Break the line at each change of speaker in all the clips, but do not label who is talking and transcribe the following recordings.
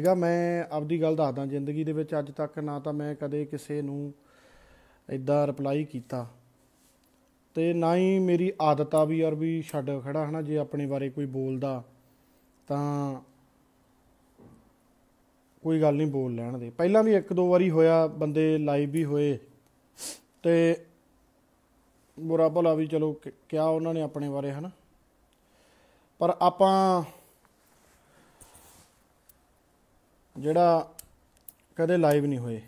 ਹੈਗਾ ਮੈਂ ਆਪਦੀ ਗੱਲ ਦੱਸਦਾ ਜ਼ਿੰਦਗੀ ਦੇ ਵਿੱਚ ਅੱਜ ਤੱਕ ਨਾ ਤਾਂ ਮੈਂ ਕਦੇ ਕਿਸੇ ਨੂੰ ਇਦਾਂ ਰਿਪਲਾਈ ਕੀਤਾ ਤੇ ਨਾ ਹੀ ਮੇਰੀ ਆਦਤ ਆ ਵੀ ਯਾਰ ਵੀ ਛੱਡ ਖੜਾ ਹਨਾ ਜੇ ਆਪਣੇ ਬਾਰੇ ਕੋਈ ਬੋਲਦਾ ਤਾਂ ਕੋਈ ਗੱਲ ਨਹੀਂ ਬੋਲ ਲੈਣ ਦੇ ਪਹਿਲਾਂ ਵੀ ਇੱਕ ਦੋ ਵਾਰੀ ਹੋਇਆ ਬੰਦੇ ਲਾਈਵ ਵੀ ਹੋਏ ਤੇ ਬੁਰਾ ਭਲਾ ਵੀ ਚਲੋ ਕਿਹਾ ਉਹਨਾਂ ਨੇ ਆਪਣੇ ਬਾਰੇ ਹਨਾ ਪਰ ਆਪਾਂ ਜਿਹੜਾ ਕਦੇ ਲਾਈਵ ਨਹੀਂ ਹੋਏ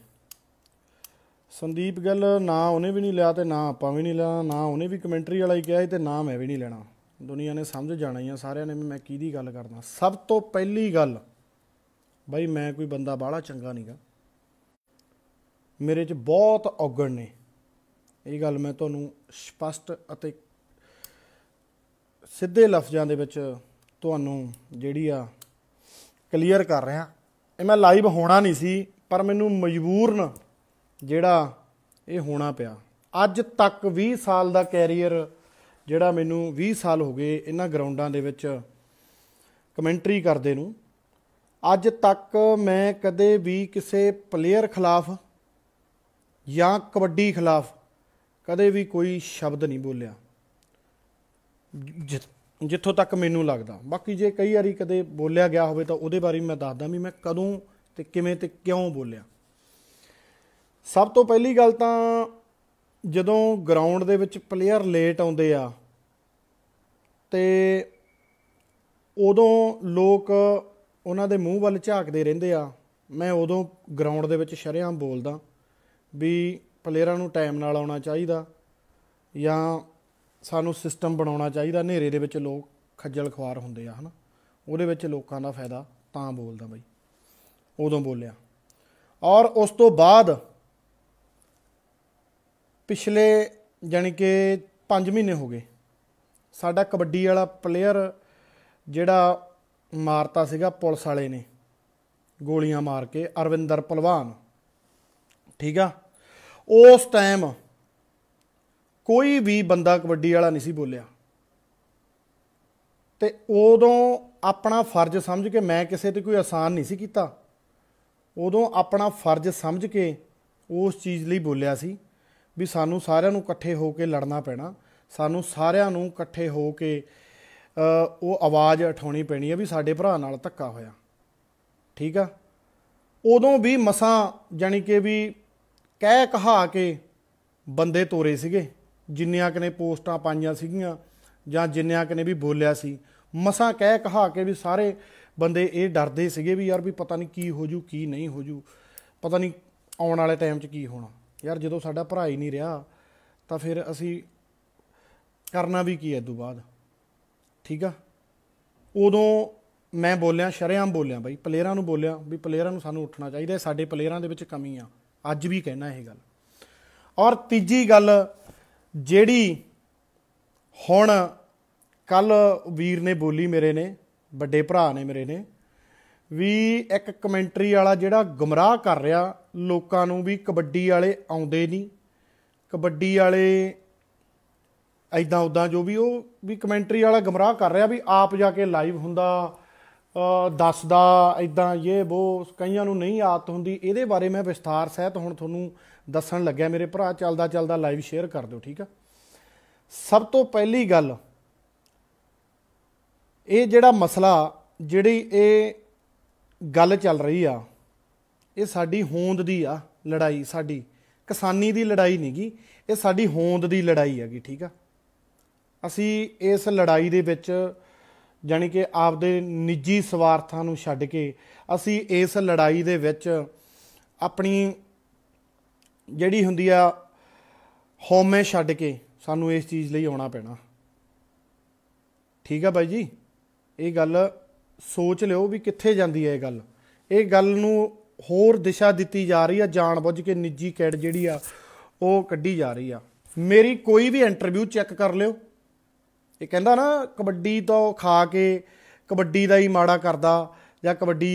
ਸੰਦੀਪ ਗੱਲ ਨਾ ਉਹਨੇ ਵੀ ਨਹੀਂ ਲਿਆ ਤੇ ਨਾ ਆਪਾਂ ਵੀ ਨਹੀਂ ਲੈਣਾ ਨਾ ਉਹਨੇ ਵੀ ਕਮੈਂਟਰੀ ਵਾਲਾ ਹੀ ਕਿਹਾ ਤੇ ਨਾ ਮੈਂ ਵੀ ਨਹੀਂ ਲੈਣਾ ਦੁਨੀਆ ਨੇ ਸਮਝ ਜਾਣਾ ਹੀ ਆ ਸਾਰਿਆਂ ਨੇ ਮੈਂ ਮੈਂ ਦੀ ਗੱਲ ਕਰਦਾ ਸਭ ਤੋਂ ਪਹਿਲੀ ਗੱਲ ਬਾਈ ਮੈਂ ਕੋਈ ਬੰਦਾ ਬਾਹਲਾ ਚੰਗਾ ਨਹੀਂਗਾ ਮੇਰੇ 'ਚ ਬਹੁਤ ਔਗਣ ਨੇ ਇਹ ਗੱਲ ਮੈਂ ਤੁਹਾਨੂੰ ਸਪਸ਼ਟ ਅਤੇ ਸਿੱਧੇ ਲਫ਼ਜ਼ਾਂ ਦੇ ਵਿੱਚ ਤੁਹਾਨੂੰ ਜਿਹੜੀ ਆ ਕਲੀਅਰ ਕਰ ਰਿਹਾ ਇਹ ਮੈਂ ਲਾਈਵ ਹੋਣਾ ਨਹੀਂ ਸੀ ਪਰ ਮੈਨੂੰ ਮਜਬੂਰਨ ਜਿਹੜਾ ਇਹ ਹੋਣਾ ਪਿਆ ਅੱਜ ਤੱਕ 20 ਸਾਲ ਦਾ ਕੈਰੀਅਰ ਜਿਹੜਾ ਮੈਨੂੰ 20 ਸਾਲ ਹੋ ਗਏ ਇਹਨਾਂ ਗਰਾਊਂਡਾਂ ਦੇ ਵਿੱਚ ਕਮੈਂਟਰੀ ਕਰਦੇ ਨੂੰ ਅੱਜ ਤੱਕ ਮੈਂ ਕਦੇ ਵੀ ਕਿਸੇ ਪਲੇਅਰ ਖਿਲਾਫ ਜਾਂ ਕਬੱਡੀ ਖਿਲਾਫ ਕਦੇ ਵੀ ਕੋਈ ਸ਼ਬਦ ਨਹੀਂ ਬੋਲਿਆ ਜਿੱਥੋਂ ਤੱਕ ਮੈਨੂੰ ਲੱਗਦਾ ਬਾਕੀ ਜੇ ਕਈ ਵਾਰੀ ਕਦੇ ਬੋਲਿਆ ਗਿਆ ਹੋਵੇ ਤਾਂ ਉਹਦੇ ਬਾਰੇ ਮੈਂ ਦੱਸਦਾ ਵੀ ਮੈਂ ਕਦੋਂ ਤੇ ਕਿਵੇਂ ਤੇ ਕਿਉਂ ਬੋਲਿਆ ਸਭ ਤੋਂ ਪਹਿਲੀ ਗੱਲ ਤਾਂ ਜਦੋਂ ਗਰਾਊਂਡ ਦੇ ਵਿੱਚ ਪਲੇਅਰ ਲੇਟ ਆਉਂਦੇ ਆ ਤੇ ਉਦੋਂ ਲੋਕ ਉਹਨਾਂ ਦੇ ਮੂੰਹ ਵੱਲ ਝਾਕਦੇ ਰਹਿੰਦੇ ਆ ਮੈਂ ਉਦੋਂ ਗਰਾਊਂਡ ਦੇ ਵਿੱਚ ਸ਼ਰਿਆਂ ਬੋਲਦਾ ਵੀ ਪਲੇਅਰਾਂ ਨੂੰ ਟਾਈਮ ਨਾਲ ਆਉਣਾ ਚਾਹੀਦਾ ਜਾਂ ਸਾਨੂੰ ਸਿਸਟਮ ਬਣਾਉਣਾ ਚਾਹੀਦਾ ਹਨੇਰੇ ਦੇ ਵਿੱਚ ਲੋਕ ਖੱਜਲ ਖਵਾਰ ਹੁੰਦੇ ਆ ਹਨਾ ਉਹਦੇ ਵਿੱਚ ਲੋਕਾਂ ਦਾ ਫਾਇਦਾ ਤਾਂ ਬੋਲਦਾ ਬਈ ਉਦੋਂ ਬੋਲਿਆ ਔਰ ਉਸ ਤੋਂ ਬਾਅਦ ਪਿਛਲੇ ਜਾਨੀ ਕਿ 5 ਮਹੀਨੇ ਹੋ ਗਏ ਸਾਡਾ ਕਬੱਡੀ ਵਾਲਾ ਪਲੇਅਰ ਜਿਹੜਾ ਮਾਰਤਾ ਸੀਗਾ ਪੁਲਿਸ ਵਾਲੇ ਨੇ ਗੋਲੀਆਂ ਮਾਰ ਕੇ ਅਰਵਿੰਦਰ ਪਹਿਲਵਾਨ ਠੀਕ ਆ ਉਸ ਟਾਈਮ ਕੋਈ ਵੀ ਬੰਦਾ ਕਬੱਡੀ ਵਾਲਾ ਨਹੀਂ ਸੀ ਬੋਲਿਆ ਤੇ ਉਦੋਂ ਆਪਣਾ ਫਰਜ਼ ਸਮਝ ਕੇ ਮੈਂ ਕਿਸੇ ਤੇ ਕੋਈ ਆਸਾਨ ਨਹੀਂ ਸੀ ਕੀਤਾ ਉਦੋਂ ਆਪਣਾ ਫਰਜ਼ ਸਮਝ ਕੇ ਉਸ ਚੀਜ਼ ਲਈ ਬੋਲਿਆ ਸੀ ਵੀ ਸਾਨੂੰ ਸਾਰਿਆਂ ਨੂੰ ਇਕੱਠੇ ਹੋ ਕੇ ਲੜਨਾ ਪੈਣਾ ਸਾਨੂੰ ਸਾਰਿਆਂ ਨੂੰ ਇਕੱਠੇ ਹੋ ਕੇ ਉਹ ਆਵਾਜ਼ ਉਠਾਉਣੀ ਪੈਣੀ ਹੈ ਵੀ ਸਾਡੇ ਭਰਾ ਨਾਲ ਧੱਕਾ ਹੋਇਆ ਠੀਕ ਆ ਉਦੋਂ ਵੀ ਮਸਾਂ ਜਾਨੀ ਕਿ ਵੀ ਕਹਿ ਕਹਾ ਕੇ ਬੰਦੇ ਤੋਰੇ ਸੀਗੇ ਜਿੰਨਿਆਂ ਕਨੇ ਪੋਸਟਾਂ ਪਾਈਆਂ ਸੀਗੀਆਂ ਜਾਂ ਜਿੰਨਿਆਂ ਕਨੇ ਵੀ ਬੋਲਿਆ ਸੀ ਮਸਾਂ ਕਹਿ ਕਹਾ ਕੇ ਵੀ ਸਾਰੇ ਬੰਦੇ ਇਹ ਡਰਦੇ ਸੀਗੇ ਵੀ ਯਾਰ ਵੀ ਪਤਾ ਨਹੀਂ ਕੀ ਹੋ ਜੂ ਕੀ ਨਹੀਂ ਹੋ ਜੂ ਪਤਾ ਨਹੀਂ ਆਉਣ ਵਾਲੇ ਟਾਈਮ 'ਚ ਕੀ ਹੋਣਾ ਯਾਰ ਜਦੋਂ ਸਾਡਾ ਭਰਾ ਹੀ ਨਹੀਂ ਰਿਹਾ ਤਾਂ ਫਿਰ ਅਸੀਂ ਕਰਨਾ ਵੀ ਕੀ ਐ ਦੂ ਬਾਅਦ ਠੀਕ ਆ ਉਦੋਂ ਮੈਂ ਬੋਲਿਆ ਸ਼ਰਿਆਮ ਬੋਲਿਆ ਬਾਈ ਪਲੇਅਰਾਂ ਨੂੰ ਬੋਲਿਆ ਵੀ ਪਲੇਅਰਾਂ ਨੂੰ ਸਾਨੂੰ ਉੱਠਣਾ ਚਾਹੀਦਾ ਸਾਡੇ ਪਲੇਅਰਾਂ ਦੇ ਵਿੱਚ ਕਮੀ ਆ ਅੱਜ ਵੀ ਕਹਿਣਾ ਇਹ ਗੱਲ ਔਰ ਤੀਜੀ ਗੱਲ ਜਿਹੜੀ ਹੁਣ ਕੱਲ ਵੀਰ ਨੇ ਬੋਲੀ ਮੇਰੇ ਨੇ ਵੱਡੇ ਭਰਾ ਨੇ ਮੇਰੇ ਨੇ ਵੀ ਇੱਕ ਕਮੈਂਟਰੀ ਵਾਲਾ ਜਿਹੜਾ ਗੁੰਮਰਾਹ ਕਰ ਰਿਹਾ ਲੋਕਾਂ ਨੂੰ ਵੀ ਕਬੱਡੀ ਵਾਲੇ ਆਉਂਦੇ ਨਹੀਂ ਕਬੱਡੀ ਵਾਲੇ ਐਦਾਂ ਉਦਾਂ ਜੋ ਵੀ ਉਹ ਵੀ ਕਮੈਂਟਰੀ ਵਾਲਾ ਗਮਰਾਹ ਕਰ ਰਿਹਾ ਵੀ ਆਪ ਜਾ ਕੇ ਲਾਈਵ ਹੁੰਦਾ ਦੱਸਦਾ ਐਦਾਂ ਇਹ ਉਹ ਕਈਆਂ ਨੂੰ ਨਹੀਂ ਆਤ ਹੁੰਦੀ ਇਹਦੇ ਬਾਰੇ ਮੈਂ ਵਿਸਥਾਰ ਸਹਿਤ ਹੁਣ ਤੁਹਾਨੂੰ ਦੱਸਣ ਲੱਗਿਆ ਮੇਰੇ ਭਰਾ ਚੱਲਦਾ ਚੱਲਦਾ ਲਾਈਵ ਸ਼ੇਅਰ ਕਰ ਦਿਓ ਠੀਕ ਆ ਸਭ ਤੋਂ ਪਹਿਲੀ ਗੱਲ ਇਹ ਜਿਹੜਾ ਮਸਲਾ ਜਿਹੜੀ ਇਹ ਗੱਲ ਚੱਲ ਰਹੀ ਆ ਇਹ ਸਾਡੀ ਹੋਂਦ ਦੀ ਆ ਲੜਾਈ ਸਾਡੀ ਕਿਸਾਨੀ ਦੀ ਲੜਾਈ ਨਹੀਂਗੀ ਇਹ ਸਾਡੀ ਹੋਂਦ ਦੀ ਲੜਾਈ ਹੈਗੀ ਠੀਕ ਆ ਅਸੀਂ ਇਸ ਲੜਾਈ ਦੇ ਵਿੱਚ ਜਾਨੀ ਕਿ ਆਪਦੇ ਨਿੱਜੀ ਸਵਾਰਥਾਂ ਨੂੰ ਛੱਡ ਕੇ ਅਸੀਂ ਇਸ ਲੜਾਈ ਦੇ ਵਿੱਚ ਆਪਣੀ ਜਿਹੜੀ ਹੁੰਦੀ ਆ ਹੋਮੇ ਛੱਡ ਕੇ ਸਾਨੂੰ ਇਸ ਚੀਜ਼ ਲਈ ਆਉਣਾ ਪੈਣਾ ਠੀਕ ਆ ਬਾਈ ਜੀ ਇਹ ਗੱਲ ਸੋਚ ਲਿਓ ਵੀ ਕਿੱਥੇ ਜਾਂਦੀ ਹੈ ਇਹ ਗੱਲ ਇਹ ਗੱਲ ਨੂੰ ਹੋਰ ਦਿਸ਼ਾ ਦਿੱਤੀ ਜਾ ਰਹੀ ਆ ਜਾਣ ਬੁੱਝ ਕੇ ਨਿੱਜੀ ਕੈਡ ਜਿਹੜੀ ਆ ਉਹ ਕੱਢੀ ਜਾ ਰਹੀ ਆ ਮੇਰੀ ਕੋਈ ਵੀ ਇੰਟਰਵਿਊ ਚੈੱਕ ਕਰ ਲਿਓ ਇਹ ਕਹਿੰਦਾ ਨਾ ਕਬੱਡੀ ਤੋਂ ਖਾ ਕੇ ਕਬੱਡੀ ਦਾ ਹੀ ਮਾੜਾ ਕਰਦਾ ਜਾਂ ਕਬੱਡੀ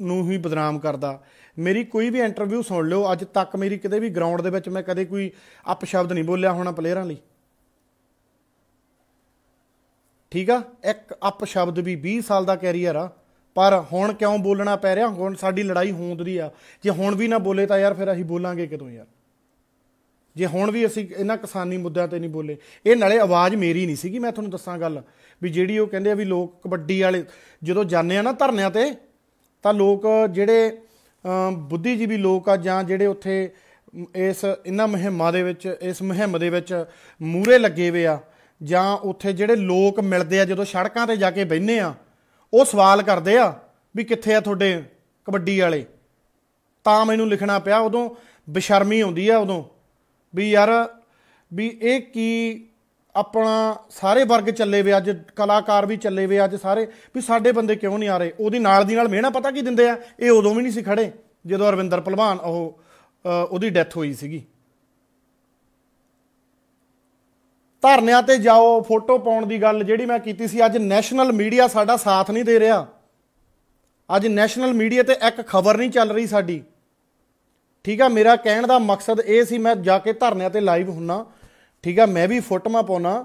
ਨੂੰ ਹੀ ਬਦਨਾਮ ਕਰਦਾ ਮੇਰੀ ਕੋਈ ਵੀ ਇੰਟਰਵਿਊ ਸੁਣ ਲਿਓ ਅੱਜ ਤੱਕ ਮੇਰੀ ਕਿਤੇ ਵੀ ਗਰਾਊਂਡ ਦੇ ਵਿੱਚ ਮੈਂ ਕਦੇ ਕੋਈ ਅਪ ਸ਼ਬਦ ਨਹੀਂ ਬੋਲਿਆ ਹੋਣਾ ਪਲੇਅਰਾਂ ਲਈ ਠੀਕ ਆ ਇੱਕ ਅਪ ਸ਼ਬਦ ਵੀ 20 ਸਾਲ ਦਾ ਕੈਰੀਅਰ ਆ ਪਰ ਹੁਣ ਕਿਉਂ ਬੋਲਣਾ ਪੈ ਰਿਹਾ ਹੁਣ ਸਾਡੀ ਲੜਾਈ ਹੋਂਦਦੀ ਆ ਜੇ ਹੁਣ ਵੀ ਨਾ ਬੋਲੇ ਤਾਂ ਯਾਰ ਫਿਰ ਅਸੀਂ ਬੋਲਾਂਗੇ ਕਦੋਂ ਯਾਰ ਜੇ ਹੁਣ ਵੀ ਅਸੀਂ ਇਹਨਾਂ ਕਿਸਾਨੀ ਮੁੱਦਿਆਂ ਤੇ ਨਹੀਂ ਬੋਲੇ ਇਹ ਨਾਲੇ ਆਵਾਜ਼ ਮੇਰੀ ਨਹੀਂ ਸੀਗੀ ਮੈਂ ਤੁਹਾਨੂੰ ਦੱਸਾਂ ਗੱਲ ਵੀ ਜਿਹੜੀ ਉਹ ਕਹਿੰਦੇ ਆ ਵੀ ਲੋਕ ਕਬੱਡੀ ਵਾਲੇ ਜਦੋਂ ਜਾਂਦੇ ਆ ਨਾ ਧਰਨਿਆਂ ਤੇ ਤਾਂ ਲੋਕ ਜਿਹੜੇ ਬੁੱਧੀਜੀਵੀ ਲੋਕ ਆ ਜਾਂ ਜਿਹੜੇ ਉੱਥੇ ਇਸ ਇਹਨਾਂ ਮਹਿਮਾ ਦੇ ਵਿੱਚ ਇਸ ਮਹਿਮ ਦੇ ਵਿੱਚ ਮੂਰੇ ਲੱਗੇ ਹੋਏ ਆ ਜਾਂ ਉੱਥੇ ਜਿਹੜੇ ਲੋਕ ਮਿਲਦੇ ਆ ਜਦੋਂ ਸੜਕਾਂ ਤੇ ਜਾ ਕੇ ਬੈੰਨੇ ਆ ਉਹ ਸਵਾਲ ਕਰਦੇ ਆ ਵੀ ਕਿੱਥੇ ਆ ਤੁਹਾਡੇ ਕਬੱਡੀ ਵਾਲੇ ਤਾਂ ਮੈਨੂੰ ਲਿਖਣਾ ਪਿਆ ਉਦੋਂ ਬਸ਼ਰਮੀ ਆਉਂਦੀ ਆ ਉਦੋਂ ਵੀ ਯਾਰ ਵੀ ਇਹ ਕੀ ਆਪਣਾ ਸਾਰੇ ਵਰਗ ਚੱਲੇ ਵੇ ਅੱਜ ਕਲਾਕਾਰ ਵੀ ਚੱਲੇ ਵੇ ਅੱਜ ਸਾਰੇ ਵੀ ਸਾਡੇ ਬੰਦੇ ਕਿਉਂ ਨਹੀਂ ਆ ਰਹੇ ਉਹਦੀ ਨਾਲ ਦੀ ਨਾਲ ਮਿਹਣਾ ਪਤਾ ਕੀ ਦਿੰਦੇ ਆ ਇਹ ਉਦੋਂ ਵੀ ਨਹੀਂ ਸੀ ਖੜੇ ਜਦੋਂ ਅਰਵਿੰਦਰ ਪਹਿਲਵਾਨ ਉਹ ਉਹਦੀ ਡੈਥ ਹੋਈ ਸੀਗੀ ਧਰਨਿਆਂ ਤੇ ਜਾਓ ਫੋਟੋ ਪਾਉਣ ਦੀ ਗੱਲ ਜਿਹੜੀ ਮੈਂ ਕੀਤੀ ਸੀ ਅੱਜ ਨੈਸ਼ਨਲ ਮੀਡੀਆ ਸਾਡਾ ਸਾਥ ਨਹੀਂ ਦੇ ਰਿਹਾ ਅੱਜ ਨੈਸ਼ਨਲ ਮੀਡੀਆ ਤੇ ਇੱਕ ਖਬਰ ਨਹੀਂ ਚੱਲ ਰਹੀ ਸਾਡੀ ਠੀਕ ਆ ਮੇਰਾ ਕਹਿਣ ਦਾ ਮਕਸਦ ਇਹ ਸੀ ਮੈਂ ਜਾ ਕੇ ਧਰਨਿਆਂ ਤੇ ਲਾਈਵ ਹੁੰਨਾ ਠੀਕ ਆ ਮੈਂ ਵੀ ਫੋਟੋਆਂ ਪਾਉਣਾ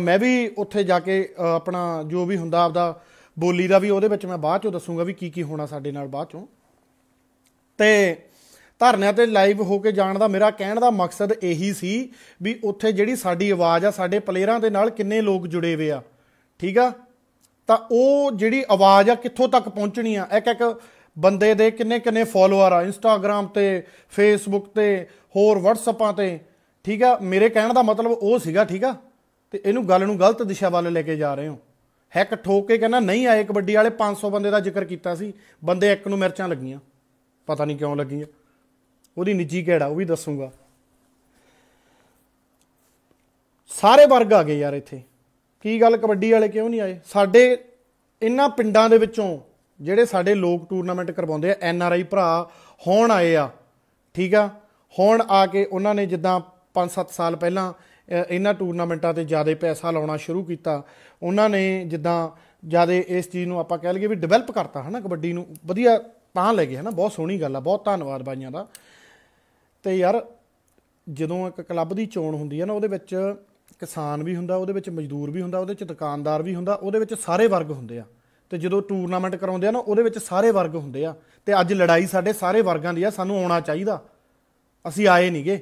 ਮੈਂ ਵੀ ਉੱਥੇ ਜਾ ਕੇ ਆਪਣਾ ਜੋ ਵੀ ਹੁੰਦਾ ਆਪਦਾ ਬੋਲੀ ਦਾ ਵੀ ਉਹਦੇ ਵਿੱਚ ਮੈਂ ਬਾਅਦ ਚੋਂ ਦੱਸੂਗਾ ਵੀ ਕੀ ਕੀ ਹੋਣਾ ਸਾਡੇ ਨਾਲ ਬਾਅਦ ਚੋਂ ਤੇ ਧਰਨਿਆਂ ਤੇ ਲਾਈਵ ਹੋ ਕੇ ਜਾਣ ਦਾ ਮੇਰਾ ਕਹਿਣ ਦਾ ਮਕਸਦ ਇਹੀ ਸੀ ਵੀ ਉੱਥੇ ਜਿਹੜੀ ਸਾਡੀ ਆਵਾਜ਼ ਆ ਸਾਡੇ ਪਲੇਅਰਾਂ ਦੇ ਨਾਲ ਕਿੰਨੇ ਲੋਕ ਜੁੜੇ ਹੋਏ ਆ ਠੀਕ ਆ ਤਾਂ ਉਹ ਜਿਹੜੀ ਆਵਾਜ਼ ਆ ਕਿੱਥੋਂ ਤੱਕ ਪਹੁੰਚਣੀ ਆ ਇੱਕ ਇੱਕ ਬੰਦੇ ਦੇ ਕਿੰਨੇ ਕਿੰਨੇ ਫਾਲੋਅਰ ਆ ਇੰਸਟਾਗ੍ਰam ਤੇ ਫੇਸਬੁੱਕ ਤੇ ਹੋਰ ਵਟਸਐਪਾਂ ਤੇ ਠੀਕ ਆ ਮੇਰੇ ਕਹਿਣ ਦਾ ਮਤਲਬ ਉਹ ਸੀਗਾ ਠੀਕ ਆ ਤੇ ਇਹਨੂੰ ਗੱਲ ਨੂੰ ਗਲਤ ਦਿਸ਼ਾ ਵੱਲ ਲੈ ਕੇ ਜਾ ਰਹੇ ਹੋ ਹੈਕ ਠੋਕ ਕੇ ਕਹਿੰਦਾ ਨਹੀਂ ਆਏ ਕਬੱਡੀ ਵਾਲੇ 500 ਬੰਦੇ ਦਾ ਜ਼ਿਕਰ ਕੀਤਾ ਸੀ ਬੰਦੇ ਇੱਕ ਨੂੰ ਮਿਰਚਾਂ ਲੱਗੀਆਂ ਪਤਾ ਨਹੀਂ ਕਿਉਂ ਲੱਗੀਆਂ ਉਹਦੀ ਨਿੱਜੀ ਕਿਹੜਾ ਉਹ ਵੀ ਦੱਸੂਗਾ ਸਾਰੇ ਵਰਗ ਆ ਗਏ ਯਾਰ ਇੱਥੇ ਕੀ ਗੱਲ ਕਬੱਡੀ ਵਾਲੇ ਕਿਉਂ ਨਹੀਂ ਆਏ ਸਾਡੇ ਇਨ੍ਹਾਂ ਪਿੰਡਾਂ ਦੇ ਵਿੱਚੋਂ ਜਿਹੜੇ ਸਾਡੇ ਲੋਕ ਟੂਰਨਾਮੈਂਟ ਕਰਵਾਉਂਦੇ ਆ ਐਨ ਆਰ ਆਈ ਭਰਾ ਹੁਣ ਆਏ ਆ ਠੀਕ ਆ ਹੁਣ ਆ ਕੇ ਉਹਨਾਂ ਨੇ ਜਿੱਦਾਂ 5-7 ਸਾਲ ਪਹਿਲਾਂ ਇਹਨਾਂ ਟੂਰਨਾਮੈਂਟਾਂ ਤੇ ਜ਼ਿਆਦਾ ਪੈਸਾ ਲਾਉਣਾ ਸ਼ੁਰੂ ਕੀਤਾ ਉਹਨਾਂ ਨੇ ਜਿੱਦਾਂ ਜਿਆਦਾ ਇਸ ਚੀਜ਼ ਨੂੰ ਆਪਾਂ ਕਹਿ ਲਈਏ ਵੀ ਡਿਵੈਲਪ ਕਰਤਾ ਹਨਾ ਕਬੱਡੀ ਨੂੰ ਵਧੀਆ ਤਾਂ ਲੈ ਗਏ ਹਨਾ ਬਹੁਤ ਸੋਹਣੀ ਗੱਲ ਆ ਬਹੁਤ ਧੰਨਵਾਦ ਬਾਈਆਂ ਦਾ ਤੇ ਯਾਰ ਜਦੋਂ ਇੱਕ ਕਲੱਬ ਦੀ ਚੋਣ ਹੁੰਦੀ ਹੈ ਨਾ ਉਹਦੇ ਵਿੱਚ ਕਿਸਾਨ ਵੀ ਹੁੰਦਾ ਉਹਦੇ ਵਿੱਚ ਮਜ਼ਦੂਰ ਵੀ ਹੁੰਦਾ ਉਹਦੇ ਵਿੱਚ ਦੁਕਾਨਦਾਰ ਵੀ ਹੁੰਦਾ ਉਹਦੇ ਵਿੱਚ ਸਾਰੇ ਵਰਗ ਹੁੰਦੇ ਆ ਤੇ ਜਦੋਂ ਟੂਰਨਾਮੈਂਟ ਕਰਾਉਂਦੇ ਆ ਨਾ ਉਹਦੇ ਵਿੱਚ ਸਾਰੇ ਵਰਗ ਹੁੰਦੇ ਆ ਤੇ ਅੱਜ ਲੜਾਈ ਸਾਡੇ ਸਾਰੇ ਵਰਗਾਂ ਦੀ ਆ ਸਾਨੂੰ ਆਉਣਾ ਚਾਹੀਦਾ ਅਸੀਂ ਆਏ ਨਹੀਂਗੇ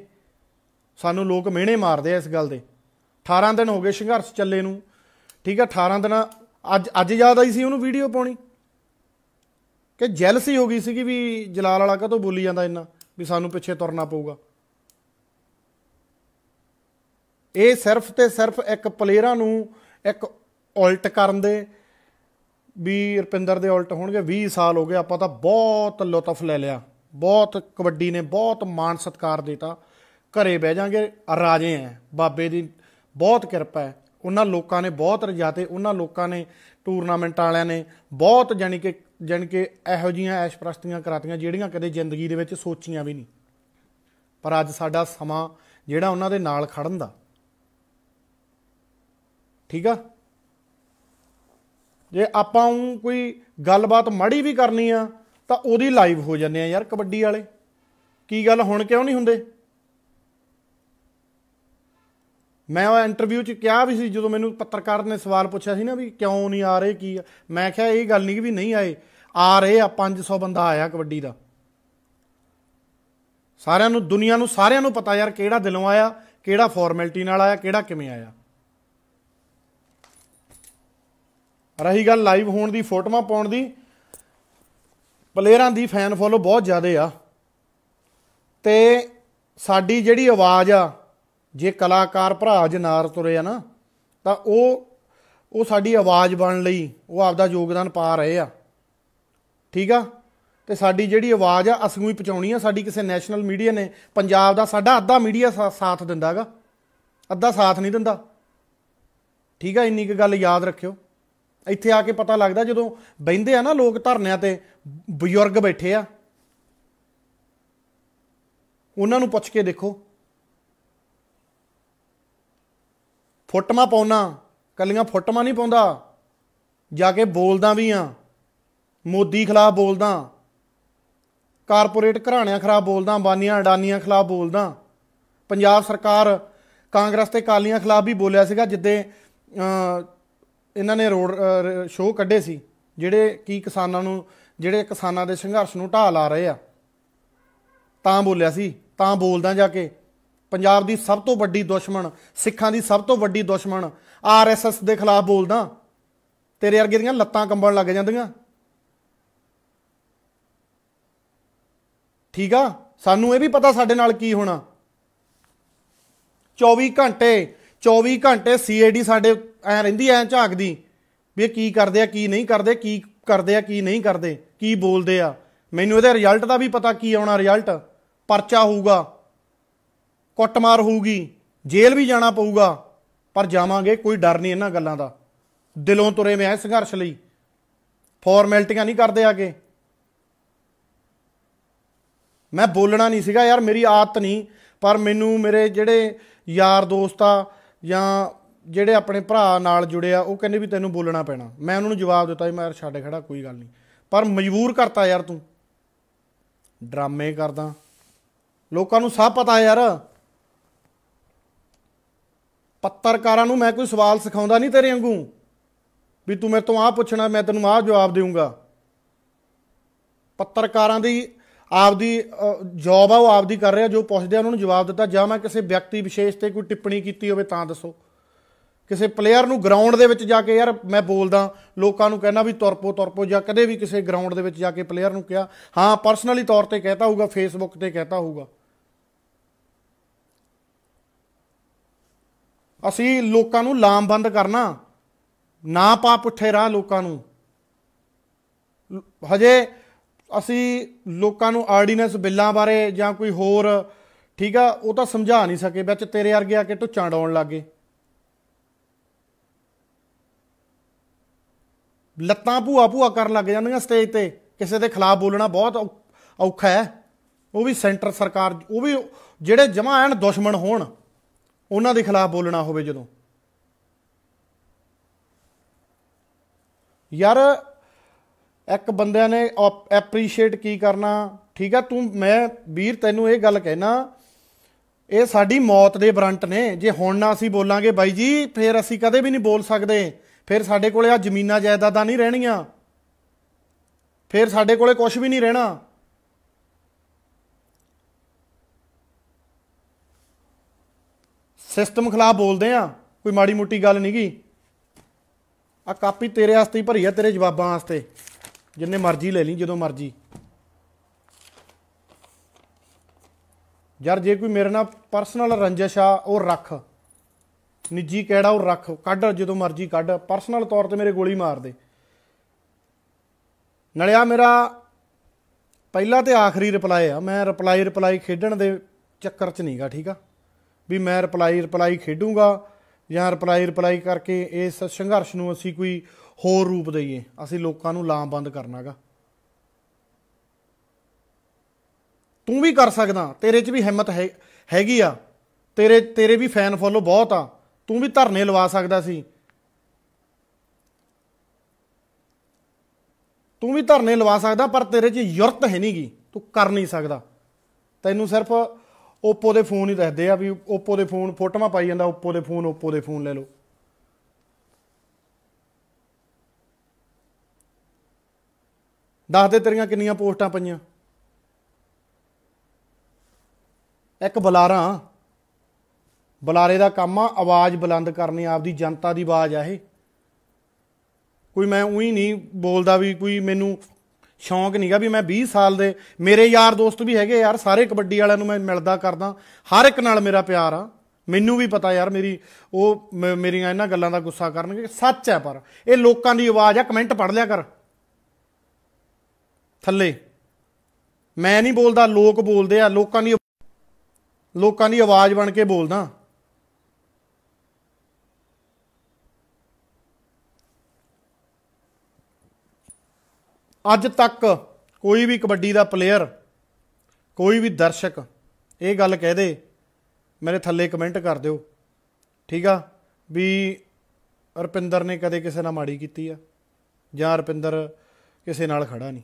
ਸਾਨੂੰ ਲੋਕ ਮਿਹਣੇ ਮਾਰਦੇ ਆ ਇਸ ਗੱਲ ਦੇ 18 ਦਿਨ ਹੋ ਗਏ ਸੰਘਰਸ਼ ਚੱਲੇ ਨੂੰ ਠੀਕ ਆ 18 ਦਿਨ ਅੱਜ ਅੱਜ ਯਾਦ ਆਈ ਸੀ ਉਹਨੂੰ ਵੀਡੀਓ ਪਾਉਣੀ ਕਿ ਜੈਲਸੀ ਹੋ ਗਈ ਸੀਗੀ ਵੀ ਜਲਾਲ ਵਾਲਾ ਤੋਂ ਬੋਲੀ ਜਾਂਦਾ ਇੰਨਾ ਵੀ ਸਾਨੂੰ ਪਿੱਛੇ ਤੁਰਨਾ ਪਊਗਾ ਇਹ ਸਿਰਫ ਤੇ ਸਿਰਫ ਇੱਕ ਪਲੇਅਰਾਂ ਨੂੰ ਇੱਕ ਉਲਟ ਕਰਨ ਦੇ ਵੀ ਰਪਿੰਦਰ ਦੇ ਉਲਟ ਹੋਣਗੇ 20 ਸਾਲ ਹੋ ਗਏ ਆਪਾਂ ਤਾਂ ਬਹੁਤ ਲੁਤਫ ਲੈ ਲਿਆ ਬਹੁਤ ਕਬੱਡੀ ਨੇ ਬਹੁਤ ਮਾਨ ਸਤਕਾਰ ਦਿੱਤਾ ਘਰੇ ਬਹਿ ਜਾਾਂਗੇ ਰਾਜੇ ਆ ਬਾਬੇ ਦੀ ਬਹੁਤ ਕਿਰਪਾ ਹੈ ਉਹਨਾਂ ਲੋਕਾਂ ਨੇ ਬਹੁਤ ਰਜਾਤੇ ਉਹਨਾਂ ਲੋਕਾਂ ਨੇ ਟੂਰਨਾਮੈਂਟ ਵਾਲਿਆਂ ਨੇ ਬਹੁਤ ਜਾਨੀ ਕਿ ਜਾਨੀ ਕਿ ਇਹੋ ਜੀਆਂ ਐਸ਼ਪ੍ਰਸਤੀਆਂ ਕਰਾਤੀਆਂ ਜਿਹੜੀਆਂ ਕਦੇ ਜ਼ਿੰਦਗੀ ਦੇ ਵਿੱਚ ਸੋਚੀਆਂ ਵੀ ਨਹੀਂ ਪਰ ਅੱਜ ਸਾਡਾ ਸਮਾਂ ਜਿਹੜਾ ਉਹਨਾਂ ਦੇ ਨਾਲ ਖੜਨ ਦਾ ਠੀਕ ਆ ਜੇ ਆਪਾਂ ਨੂੰ ਕੋਈ ਗੱਲਬਾਤ ਮੜੀ ਵੀ ਕਰਨੀ ਆ ਤਾਂ ਉਹਦੀ ਲਾਈਵ ਹੋ ਜਾਂਦੇ ਆ ਯਾਰ ਕਬੱਡੀ ਵਾਲੇ ਕੀ ਗੱਲ ਹੁਣ ਕਿਉਂ ਨਹੀਂ ਹੁੰਦੇ ਮੈਂ ਉਹ ਇੰਟਰਵਿਊ 'ਚ ਕਿਹਾ ਵੀ ਸੀ ਜਦੋਂ ਮੈਨੂੰ ਪੱਤਰਕਾਰ ਨੇ ਸਵਾਲ ਪੁੱਛਿਆ ਸੀ ਨਾ ਵੀ ਕਿਉਂ ਨਹੀਂ ਆ ਰਹੇ ਕੀ ਮੈਂ ਕਿਹਾ ਇਹ ਗੱਲ ਨਹੀਂ ਕਿ ਵੀ ਨਹੀਂ ਆਏ ਆ ਰਹੇ ਆ 500 ਬੰਦਾ ਆਇਆ ਕਬੱਡੀ ਦਾ ਸਾਰਿਆਂ ਨੂੰ ਦੁਨੀਆ ਨੂੰ ਸਾਰਿਆਂ ਨੂੰ ਪਤਾ ਯਾਰ ਕਿਹੜਾ ਦਿਲੋਂ ਆਇਆ ਕਿਹੜਾ ਫਾਰਮੈਲਿਟੀ ਨਾਲ ਆਇਆ ਕਿਹੜਾ ਕਿਵੇਂ ਆਇਆ ਰਹੀ ਗੱਲ ਲਾਈਵ ਹੋਣ ਦੀ ਫੋਟੋਆਂ ਪਾਉਣ ਦੀ ਪਲੇਅਰਾਂ ਦੀ ਫੈਨ ਫੋਲੋ ਬਹੁਤ ਜ਼ਿਆਦਾ ਆ ਤੇ ਸਾਡੀ ਜਿਹੜੀ ਆਵਾਜ਼ ਆ ਜੇ ਕਲਾਕਾਰ ਭਰਾ ਜਨਾਰ ਤੁਰੇ ਆ ਨਾ ਤਾਂ ਉਹ ਉਹ ਸਾਡੀ ਆਵਾਜ਼ ਬਣਨ ਲਈ ਉਹ ਆਪਦਾ ਯੋਗਦਾਨ ਪਾ ਰਹੇ ਆ ਠੀਕ ਆ ਤੇ ਸਾਡੀ ਜਿਹੜੀ ਆਵਾਜ਼ ਆ ਅਸੀਂ ਵੀ ਪਹੁੰਚਾਉਣੀ ਆ ਸਾਡੀ ਕਿਸੇ ਨੈਸ਼ਨਲ ਮੀਡੀਆ ਨੇ ਪੰਜਾਬ ਦਾ ਸਾਡਾ ਅੱਧਾ ਮੀਡੀਆ ਸਾਥ ਦਿੰਦਾਗਾ ਅੱਧਾ ਸਾਥ ਨਹੀਂ ਦਿੰਦਾ ਠੀਕ ਆ ਇੰਨੀ ਕੁ ਗੱਲ ਯਾਦ ਰੱਖਿਓ ਇੱਥੇ ਆ ਕੇ ਪਤਾ ਲੱਗਦਾ ਜਦੋਂ ਬੈੰਦੇ ਆ ਨਾ ਲੋਕ ਧਰਨਿਆਂ ਤੇ ਬਜ਼ੁਰਗ ਬੈਠੇ ਆ ਉਹਨਾਂ ਨੂੰ ਪੁੱਛ ਕੇ ਦੇਖੋ ਫੋਟਮਾ ਪਾਉਣਾ ਕੱਲੀਆਂ ਫੋਟਮਾ ਨਹੀਂ ਪਾਉਂਦਾ ਜਾ ਕੇ ਬੋਲਦਾ ਵੀ ਆ ਮੋਦੀ ਖਿਲਾਫ ਬੋਲਦਾ ਕਾਰਪੋਰੇਟ ਘਰਾਣਿਆਂ ਖਿਲਾਫ ਬੋਲਦਾ ਬਾਨੀਆਂ ਅਡਾਨੀਆਂ ਖਿਲਾਫ ਬੋਲਦਾ ਪੰਜਾਬ ਸਰਕਾਰ ਕਾਂਗਰਸ ਤੇ ਕਾਲੀਆਂ ਖਿਲਾਫ ਵੀ ਬੋਲਿਆ ਸੀਗਾ ਜਿੱਦੇ ਇਹਨਾਂ ਨੇ ਰੋਡ ਸ਼ੋਅ ਕੱਢੇ ਸੀ ਜਿਹੜੇ ਕੀ ਕਿਸਾਨਾਂ ਨੂੰ ਜਿਹੜੇ ਕਿਸਾਨਾਂ ਦੇ ਸੰਘਰਸ਼ ਨੂੰ ਢਾਹ ਲਾ ਰਹੇ ਆ ਤਾਂ ਬੋਲਿਆ ਸੀ ਤਾਂ ਬੋਲਦਾ ਜਾ ਕੇ ਪੰਜਾਬ ਦੀ ਸਭ ਤੋਂ ਵੱਡੀ ਦੁਸ਼ਮਣ ਸਿੱਖਾਂ ਦੀ ਸਭ ਤੋਂ ਵੱਡੀ ਦੁਸ਼ਮਣ ਆਰਐਸਐਸ ਦੇ ਖਿਲਾਫ ਬੋਲਦਾ ਤੇਰੇ ਵਰਗੇ ਦੀਆਂ ਲੱਤਾਂ ਕੰਬਣ ਲੱਗ ਜਾਂਦੀਆਂ ਠੀਕ ਆ ਸਾਨੂੰ ਇਹ ਵੀ ਪਤਾ ਸਾਡੇ ਨਾਲ ਕੀ ਹੋਣਾ 24 ਘੰਟੇ 24 ਘੰਟੇ ਸੀਏਡੀ ਸਾਡੇ ਐ ਰਹਿੰਦੀ ਐ ਝਾਕਦੀ ਵੀ ਇਹ ਕੀ ਕਰਦੇ ਆ ਕੀ ਨਹੀਂ ਕਰਦੇ ਕੀ ਕਰਦੇ ਆ ਕੀ ਨਹੀਂ ਕਰਦੇ ਕੀ ਬੋਲਦੇ ਆ ਮੈਨੂੰ ਇਹਦੇ ਰਿਜ਼ਲਟ ਦਾ ਵੀ ਪਤਾ ਕੀ ਆਉਣਾ ਰਿਜ਼ਲਟ ਪਰਚਾ ਹੋਊਗਾ ਕੁੱਟਮਾਰ ਹੋਊਗੀ ਜੇਲ੍ਹ ਵੀ ਜਾਣਾ ਪਊਗਾ ਪਰ ਜਾਵਾਂਗੇ ਕੋਈ ਡਰ ਨਹੀਂ ਇਹਨਾਂ ਗੱਲਾਂ ਦਾ ਦਿਲੋਂ ਤੁਰੇ ਮੈਂ ਸੰਘਰਸ਼ ਲਈ ਫਾਰਮੈਲਟੀਆਂ ਨਹੀਂ ਕਰਦੇ ਆਗੇ ਮੈਂ ਬੋਲਣਾ ਨਹੀਂ ਸੀਗਾ ਯਾਰ ਮੇਰੀ ਆਦਤ ਨਹੀਂ ਪਰ ਮੈਨੂੰ ਮੇਰੇ ਜਿਹੜੇ ਯਾਰ ਦੋਸਤ ਆ ਜਾਂ ਜਿਹੜੇ ਆਪਣੇ ਭਰਾ ਨਾਲ ਜੁੜੇ ਆ ਉਹ ਕਹਿੰਦੇ ਵੀ ਤੈਨੂੰ ਬੋਲਣਾ ਪੈਣਾ ਮੈਂ ਉਹਨਾਂ ਨੂੰ ਜਵਾਬ ਦਿੱਤਾ ਮੈਂ ਯਾਰ ਛੱਡ ਖੜਾ ਕੋਈ ਗੱਲ ਨਹੀਂ ਪਰ ਮਜਬੂਰ ਕਰਤਾ ਯਾਰ ਤੂੰ ਡਰਾਮੇ ਕਰਦਾ ਲੋਕਾਂ ਨੂੰ ਸਭ ਪਤਾ ਯਾਰ ਪੱਤਰਕਾਰਾਂ ਨੂੰ ਮੈਂ ਕੋਈ ਸਵਾਲ ਸਿਖਾਉਂਦਾ ਨਹੀਂ ਤੇਰੇ ਵਾਂਗੂ ਵੀ ਤੂੰ ਮੇਰੇ ਤੋਂ ਆਹ ਪੁੱਛਣਾ ਮੈਂ ਤੈਨੂੰ ਆਹ ਜਵਾਬ ਦੇਵਾਂਗਾ ਪੱਤਰਕਾਰਾਂ ਦੀ ਆਪਦੀ ਜੌਬ ਆ ਉਹ ਆਪਦੀ ਕਰ ਰਿਹਾ ਜੋ ਪੁੱਛਦੇ ਆ ਉਹਨਾਂ ਨੂੰ ਜਵਾਬ ਦਿੱਤਾ ਜਾਂ ਮੈਂ ਕਿਸੇ ਵਿਅਕਤੀ ਵਿਸ਼ੇਸ਼ ਤੇ ਕੋਈ ਟਿੱਪਣੀ ਕੀਤੀ ਹੋਵੇ ਤਾਂ ਦੱਸੋ ਕਿਸੇ ਪਲੇਅਰ ਨੂੰ ਗਰਾਊਂਡ ਦੇ ਵਿੱਚ ਜਾ ਕੇ ਯਾਰ ਮੈਂ ਬੋਲਦਾ ਲੋਕਾਂ ਨੂੰ ਕਹਿਣਾ ਵੀ ਤੁਰਪੋ ਤੁਰਪੋ ਜਾਂ ਕਦੇ ਵੀ ਕਿਸੇ ਗਰਾਊਂਡ ਦੇ ਵਿੱਚ ਜਾ ਕੇ ਪਲੇਅਰ ਨੂੰ ਕਿਹਾ ਹਾਂ ਪਰਸਨਲੀ ਤੌਰ ਤੇ ਕਹਤਾ ਹੋਊਗਾ ਫੇਸਬੁੱਕ ਤੇ ਕਹਤਾ ਹੋਊਗਾ ਅਸੀਂ ਲੋਕਾਂ ਨੂੰ ਲਾਮਬੰਦ ਕਰਨਾ ਨਾ ਪਾ ਪੁੱਠੇ ਰਾਹ ਲੋਕਾਂ ਨੂੰ ਹਜੇ ਅਸੀਂ ਲੋਕਾਂ ਨੂੰ ਆਰਡੀਨੈਂਸ ਬਿੱਲਾਂ ਬਾਰੇ ਜਾਂ ਕੋਈ ਹੋਰ ਠੀਕ ਆ ਉਹ ਤਾਂ ਸਮਝਾ ਨਹੀਂ ਸਕੇ ਵਿੱਚ ਤੇਰੇ ਵਰਗੇ ਆ ਕੇ ਟੁੱਚਾ ਡਾਉਣ ਲੱਗੇ ਲੱਤਾਂ ਭੂਆ ਭੂਆ ਕਰਨ ਲੱਗ ਜਾਂਦੀਆਂ ਸਟੇਜ ਤੇ ਕਿਸੇ ਦੇ ਖਿਲਾਫ ਬੋਲਣਾ ਬਹੁਤ ਔਖਾ ਹੈ ਉਹ ਵੀ ਸੈਂਟਰ ਸਰਕਾਰ ਉਹ ਵੀ ਜਿਹੜੇ ਜਮਾਂ ਐਨ ਦੁਸ਼ਮਣ ਹੋਣ ਉਹਨਾਂ ਦੇ ਖਿਲਾਫ ਬੋਲਣਾ ਹੋਵੇ ਜਦੋਂ ਯਾਰ ਇੱਕ ਬੰਦਿਆਂ ਨੇ ਐਪਰੀਸ਼ੀਏਟ ਕੀ ਕਰਨਾ ਠੀਕ ਆ ਤੂੰ ਮੈਂ ਵੀਰ ਤੈਨੂੰ ਇਹ ਗੱਲ ਕਹਿਣਾ ਇਹ ਸਾਡੀ ਮੌਤ ਦੇ ਬਰੰਟ ਨੇ ਜੇ ਹੁਣ ਨਾ ਅਸੀਂ ਬੋਲਾਂਗੇ ਬਾਈ ਜੀ ਫੇਰ ਅਸੀਂ ਕਦੇ ਵੀ ਨਹੀਂ ਬੋਲ ਸਕਦੇ ਫੇਰ ਸਾਡੇ ਕੋਲੇ ਆ ਜ਼ਮੀਨਾਂ ਜਾਇਦਾਦਾਂ ਨਹੀਂ ਰਹਿਣੀਆਂ ਫੇਰ ਸਾਡੇ ਕੋਲੇ ਕੁਝ ਵੀ ਨਹੀਂ ਰਹਿਣਾ ਸਿਸਟਮ ਖਿਲਾਫ ਬੋਲਦੇ ਆ ਕੋਈ ਮਾੜੀ ਮੋਟੀ ਗੱਲ ਨਹੀਂਗੀ ਆ ਕਾਪੀ ਤੇਰੇ ਵਾਸਤੇ ਹੀ ਭਰੀ ਆ ਤੇਰੇ ਜਵਾਬਾਂ ਵਾਸਤੇ ਜਿੰਨੇ ਮਰਜ਼ੀ ਲੈ ਲਈ ਜਦੋਂ ਮਰਜ਼ੀ ਯਾਰ ਜੇ ਕੋਈ ਮੇਰੇ ਨਾਲ ਪਰਸਨਲ ਰੰਜਿਸ਼ ਆ ਉਹ ਰੱਖ ਨਿੱਜੀ ਕਿਹੜਾ ਉਹ ਰੱਖ ਕੱਢ ਜਦੋਂ ਮਰਜ਼ੀ ਕੱਢ ਪਰਸਨਲ ਤੌਰ ਤੇ ਮੇਰੇ ਗੋਲੀ ਮਾਰ ਦੇ ਨਲਿਆ ਮੇਰਾ ਪਹਿਲਾ ਤੇ ਆਖਰੀ ਰਿਪਲਾਈ ਆ ਮੈਂ ਰਿਪਲਾਈ ਰਿਪਲਾਈ ਖੇਡਣ ਦੇ ਚੱਕਰ 'ਚ ਨਹੀਂਗਾ ਠੀਕ ਆ ਵੀ ਮੈਂ ਰਿਪਲਾਈ ਰਿਪਲਾਈ ਖੇਡੂਗਾ ਜਾਂ ਰਿਪਲਾਈ ਰਿਪਲਾਈ ਕਰਕੇ ਇਸ ਸੰਘਰਸ਼ ਨੂੰ ਅਸੀਂ ਕੋਈ ਹੋਰ ਰੂਪ ਦਈਏ ਅਸੀਂ ਲੋਕਾਂ ਨੂੰ ਲਾਂਬੰਦ ਕਰਨਾਗਾ ਤੂੰ ਵੀ ਕਰ ਸਕਦਾ ਤੇਰੇ 'ਚ ਵੀ ਹਿੰਮਤ ਹੈ ਹੈਗੀ ਆ ਤੇਰੇ ਤੇਰੇ ਵੀ ਫੈਨ ਫੋਲੋ ਬਹੁਤ ਆ ਤੂੰ ਵੀ ਧਰਨੇ ਲਵਾ ਸਕਦਾ ਸੀ ਤੂੰ ਵੀ ਧਰਨੇ ਲਵਾ ਸਕਦਾ ਪਰ ਤੇਰੇ 'ਚ ਯੁਰਤ ਹੈ ਨਹੀਂਗੀ ਤੂੰ ਕਰ ਨਹੀਂ ਸਕਦਾ ਤੈਨੂੰ ਸਿਰਫ ਓਪੋ ਦੇ ਫੋਨ ਹੀ ਦੱਸਦੇ ਆ ਵੀ ਓਪੋ ਦੇ ਫੋਨ ਫੋਟੋਆਂ ਪਾਈ ਜਾਂਦਾ ਓਪੋ ਦੇ ਫੋਨ ਓਪੋ ਦੇ ਫੋਨ ਲੈ ਲਓ ਦੱਸਦੇ ਤੇਰੀਆਂ ਕਿੰਨੀਆਂ ਪੋਸਟਾਂ ਪਈਆਂ ਇੱਕ ਬੁਲਾਰਾ ਬੁਲਾਰੇ ਦਾ ਕੰਮ ਆ ਆਵਾਜ਼ ਬੁਲੰਦ ਕਰਨੀ ਆਪਦੀ ਜਨਤਾ ਦੀ ਆਵਾਜ਼ ਆ ਇਹ ਕੋਈ ਮੈਂ ਉਹੀ ਨਹੀਂ ਬੋਲਦਾ ਵੀ ਕੋਈ ਮੈਨੂੰ ਸ਼ੌਂਕ ਨਹੀਂਗਾ ਵੀ ਮੈਂ 20 ਸਾਲ ਦੇ ਮੇਰੇ ਯਾਰ ਦੋਸਤ ਵੀ ਹੈਗੇ ਯਾਰ ਸਾਰੇ ਕਬੱਡੀ ਵਾਲਿਆਂ ਨੂੰ ਮੈਂ ਮਿਲਦਾ ਕਰਦਾ ਹਰ ਇੱਕ ਨਾਲ ਮੇਰਾ ਪਿਆਰ ਆ ਮੈਨੂੰ ਵੀ ਪਤਾ ਯਾਰ ਮੇਰੀ ਉਹ ਮੇਰੀਆਂ ਇਹਨਾਂ ਗੱਲਾਂ ਦਾ ਗੁੱਸਾ ਕਰਨਗੇ ਸੱਚ ਹੈ ਪਰ ਇਹ ਲੋਕਾਂ ਦੀ ਆਵਾਜ਼ ਆ ਕਮੈਂਟ ਪੜ ਲਿਆ ਕਰ ਥੱਲੇ ਮੈਂ ਨਹੀਂ ਬੋਲਦਾ ਲੋਕ ਬੋਲਦੇ ਆ ਲੋਕਾਂ ਦੀ ਲੋਕਾਂ ਦੀ ਆਵਾਜ਼ ਬਣ ਕੇ ਬੋਲਦਾ ਅੱਜ ਤੱਕ ਕੋਈ ਵੀ ਕਬੱਡੀ ਦਾ ਪਲੇਅਰ ਕੋਈ ਵੀ ਦਰਸ਼ਕ ਇਹ ਗੱਲ ਕਹਿ ਦੇ ਮੇਰੇ ਥੱਲੇ ਕਮੈਂਟ ਕਰ ਦਿਓ ਠੀਕ ਆ ਵੀ ਰਪਿੰਦਰ ਨੇ ਕਦੇ ਕਿਸੇ ਨਾਲ ਮਾੜੀ ਕੀਤੀ ਆ ਜਾਂ ਰਪਿੰਦਰ ਕਿਸੇ ਨਾਲ ਖੜਾ ਨਹੀਂ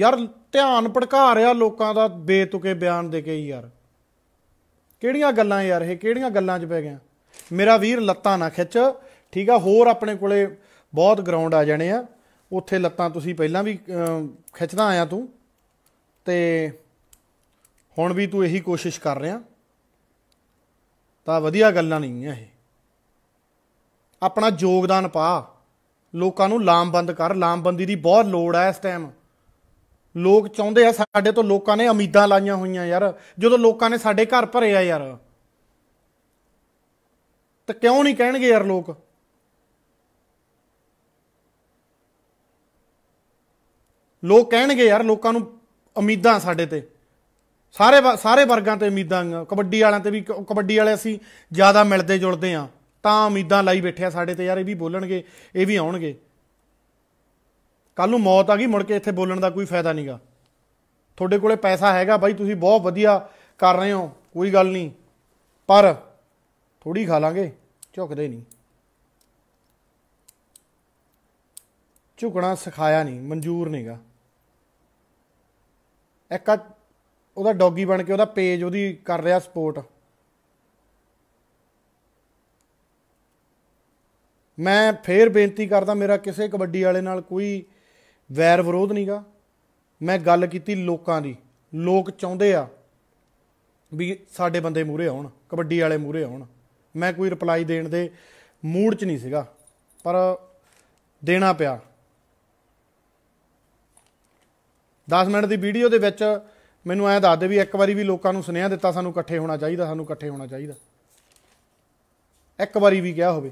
ਯਾਰ ਧਿਆਨ ਭੜਕਾ ਰਿਆ ਲੋਕਾਂ ਦਾ ਬੇਤੁਕੇ ਬਿਆਨ ਦੇ ਕੇ ਯਾਰ ਕਿਹੜੀਆਂ ਗੱਲਾਂ ਯਾਰ ਇਹ ਕਿਹੜੀਆਂ ਗੱਲਾਂ 'ਚ ਪੈ ਗਿਆ ਮੇਰਾ ਵੀਰ ਲੱਤਾਂ ਨਾ ਖਿੱਚ ਠੀਕ ਆ ਹੋਰ ਆਪਣੇ ਕੋਲੇ ਬਹੁਤ ਗਰਾਊਂਡ ਆ ਜਾਣੇ ਆ ਉੱਥੇ ਲੱਤਾਂ ਤੁਸੀਂ ਪਹਿਲਾਂ ਵੀ ਖਿੱਚਦਾ ਆਇਆ ਤੂੰ ਤੇ ਹੁਣ ਵੀ ਤੂੰ ਇਹੀ ਕੋਸ਼ਿਸ਼ ਕਰ ਰਿਹਾ ਤਾਂ ਵਧੀਆ ਗੱਲਾਂ ਨਹੀਂ ਆ ਇਹ ਆਪਣਾ ਯੋਗਦਾਨ ਪਾ ਲੋਕਾਂ ਨੂੰ ਲਾਮਬੰਦ ਕਰ ਲਾਮਬੰਦੀ ਦੀ ਬਹੁਤ ਲੋੜ ਆ ਇਸ ਟਾਈਮ ਲੋਕ ਚਾਹੁੰਦੇ ਆ ਸਾਡੇ ਤੋਂ ਲੋਕਾਂ ਨੇ ਉਮੀਦਾਂ ਲਾਈਆਂ ਹੋਈਆਂ ਯਾਰ ਜਦੋਂ ਲੋਕਾਂ ਨੇ ਸਾਡੇ ਘਰ ਭਰੇ ਆ ਯਾਰ ਤਾਂ ਕਿਉਂ ਨਹੀਂ ਕਹਿਣਗੇ ਯਾਰ ਲੋਕ ਲੋਕ ਕਹਿਣਗੇ ਯਾਰ ਲੋਕਾਂ ਨੂੰ ਉਮੀਦਾਂ ਸਾਡੇ ਤੇ ਸਾਰੇ ਸਾਰੇ ਵਰਗਾਂ ਤੇ ਉਮੀਦਾਂ ਕਬੱਡੀ ਵਾਲਿਆਂ ਤੇ ਵੀ ਕਬੱਡੀ ਵਾਲੇ ਅਸੀਂ ਜ਼ਿਆਦਾ ਮਿਲਦੇ ਜੁਲਦੇ ਆ ਤਾਂ ਉਮੀਦਾਂ ਲਾਈ ਬੈਠੇ ਆ ਸਾਡੇ ਤੇ ਯਾਰ ਇਹ ਵੀ ਬੋਲਣਗੇ ਇਹ ਵੀ ਆਉਣਗੇ ਕੱਲ ਨੂੰ ਮੌਤ ਆ ਗਈ ਮੁੜ ਕੇ ਇੱਥੇ ਬੋਲਣ ਦਾ ਕੋਈ ਫਾਇਦਾ ਨਹੀਂਗਾ ਤੁਹਾਡੇ ਕੋਲੇ ਪੈਸਾ ਹੈਗਾ ਬਾਈ ਤੁਸੀਂ ਬਹੁਤ ਵਧੀਆ ਕਰ ਰਹੇ ਹੋ ਕੋਈ ਗੱਲ ਨਹੀਂ ਪਰ ਥੋੜੀ ਖਾ ਲਾਂਗੇ ਝੁਕਦੇ ਨਹੀਂ ਝੁਕਣਾ ਸਿਖਾਇਆ ਨਹੀਂ ਮਨਜ਼ੂਰ ਨਹੀਂਗਾ ਇੱਕ ਉਹਦਾ ਡੌਗੀ ਬਣ ਕੇ ਉਹਦਾ ਪੇਜ ਉਹਦੀ ਕਰ ਰਿਹਾ ਸਪੋਰਟ ਮੈਂ ਫੇਰ ਬੇਨਤੀ ਕਰਦਾ ਮੇਰਾ ਕਿਸੇ ਕਬੱਡੀ ਵਾਲੇ ਨਾਲ ਕੋਈ ਵੈਰ ਵਿਰੋਧ ਨਹੀਂਗਾ ਮੈਂ ਗੱਲ ਕੀਤੀ ਲੋਕਾਂ ਦੀ ਲੋਕ ਚਾਹੁੰਦੇ ਆ ਵੀ ਸਾਡੇ ਬੰਦੇ ਮੂਰੇ ਆਉਣ ਕਬੱਡੀ ਵਾਲੇ ਮੂਰੇ ਆਉਣ ਮੈਂ ਕੋਈ ਰਿਪਲਾਈ ਦੇਣ ਦੇ ਮੂਡ 'ਚ ਨਹੀਂ ਸੀਗਾ ਪਰ ਦੇਣਾ ਪਿਆ 10 ਮਿੰਟ ਦੀ ਵੀਡੀਓ ਦੇ ਵਿੱਚ ਮੈਨੂੰ ਐਂ ਦੱਸ ਦੇ ਵੀ ਇੱਕ ਵਾਰੀ ਵੀ ਲੋਕਾਂ ਨੂੰ ਸੁਨੇਹਾ ਦਿੱਤਾ ਸਾਨੂੰ ਇਕੱਠੇ ਹੋਣਾ ਚਾਹੀਦਾ ਸਾਨੂੰ ਇਕੱਠੇ ਹੋਣਾ ਚਾਹੀਦਾ ਇੱਕ ਵਾਰੀ ਵੀ ਕਿਹਾ ਹੋਵੇ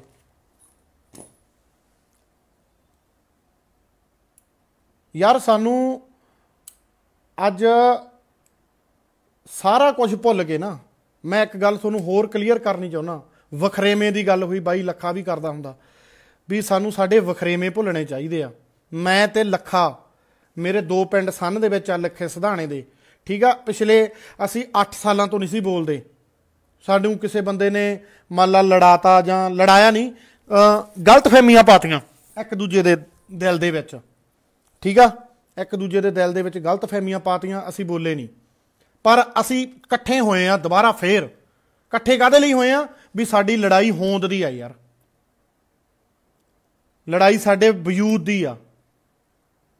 ਯਾਰ ਸਾਨੂੰ ਅੱਜ ਸਾਰਾ ਕੁਝ ਭੁੱਲ ਕੇ ਨਾ ਮੈਂ ਇੱਕ ਗੱਲ ਤੁਹਾਨੂੰ ਹੋਰ ਕਲੀਅਰ ਕਰਨੀ ਚਾਹੁੰਦਾ ਵਖਰੇਵੇਂ ਦੀ ਗੱਲ ਹੋਈ ਬਾਈ ਲੱਖਾ ਵੀ ਕਰਦਾ ਹੁੰਦਾ ਵੀ ਸਾਨੂੰ ਸਾਡੇ ਵਖਰੇਵੇਂ ਭੁੱਲਣੇ ਚਾਹੀਦੇ ਆ ਮੈਂ ਤੇ ਲੱਖਾ ਮੇਰੇ ਦੋ ਪਿੰਡ ਸੰਨ ਦੇ ਵਿੱਚ ਆ ਲਖੇ ਸਧਾਣੇ ਦੇ ਠੀਕ ਆ ਪਿਛਲੇ ਅਸੀਂ 8 ਸਾਲਾਂ ਤੋਂ ਨਹੀਂ ਸੀ ਬੋਲਦੇ ਸਾਨੂੰ ਕਿਸੇ ਬੰਦੇ ਨੇ ਮੰਨ ਲਾ ਲੜਾਤਾ ਜਾਂ ਲੜਾਇਆ ਨਹੀਂ ਗਲਤ ਫਹਿਮੀਆਂ ਪਾਤੀਆਂ ਇੱਕ ਦੂਜੇ ਦੇ ਦਿਲ ਦੇ ਵਿੱਚ ਠੀਕ ਆ ਇੱਕ ਦੂਜੇ ਦੇ ਦਿਲ ਦੇ ਵਿੱਚ ਗਲਤ ਫਹਿਮੀਆਂ ਪਾਤੀਆਂ ਅਸੀਂ ਬੋਲੇ ਨਹੀਂ ਪਰ ਅਸੀਂ ਇਕੱਠੇ ਹੋਏ ਆ ਦੁਬਾਰਾ ਫੇਰ ਇਕੱਠੇ ਕਾਦੇ ਲਈ ਹੋਏ ਆ ਵੀ ਸਾਡੀ ਲੜਾਈ ਹੋਂਦ ਦੀ ਆ ਯਾਰ ਲੜਾਈ ਸਾਡੇ ਵਜੂਦ ਦੀ ਆ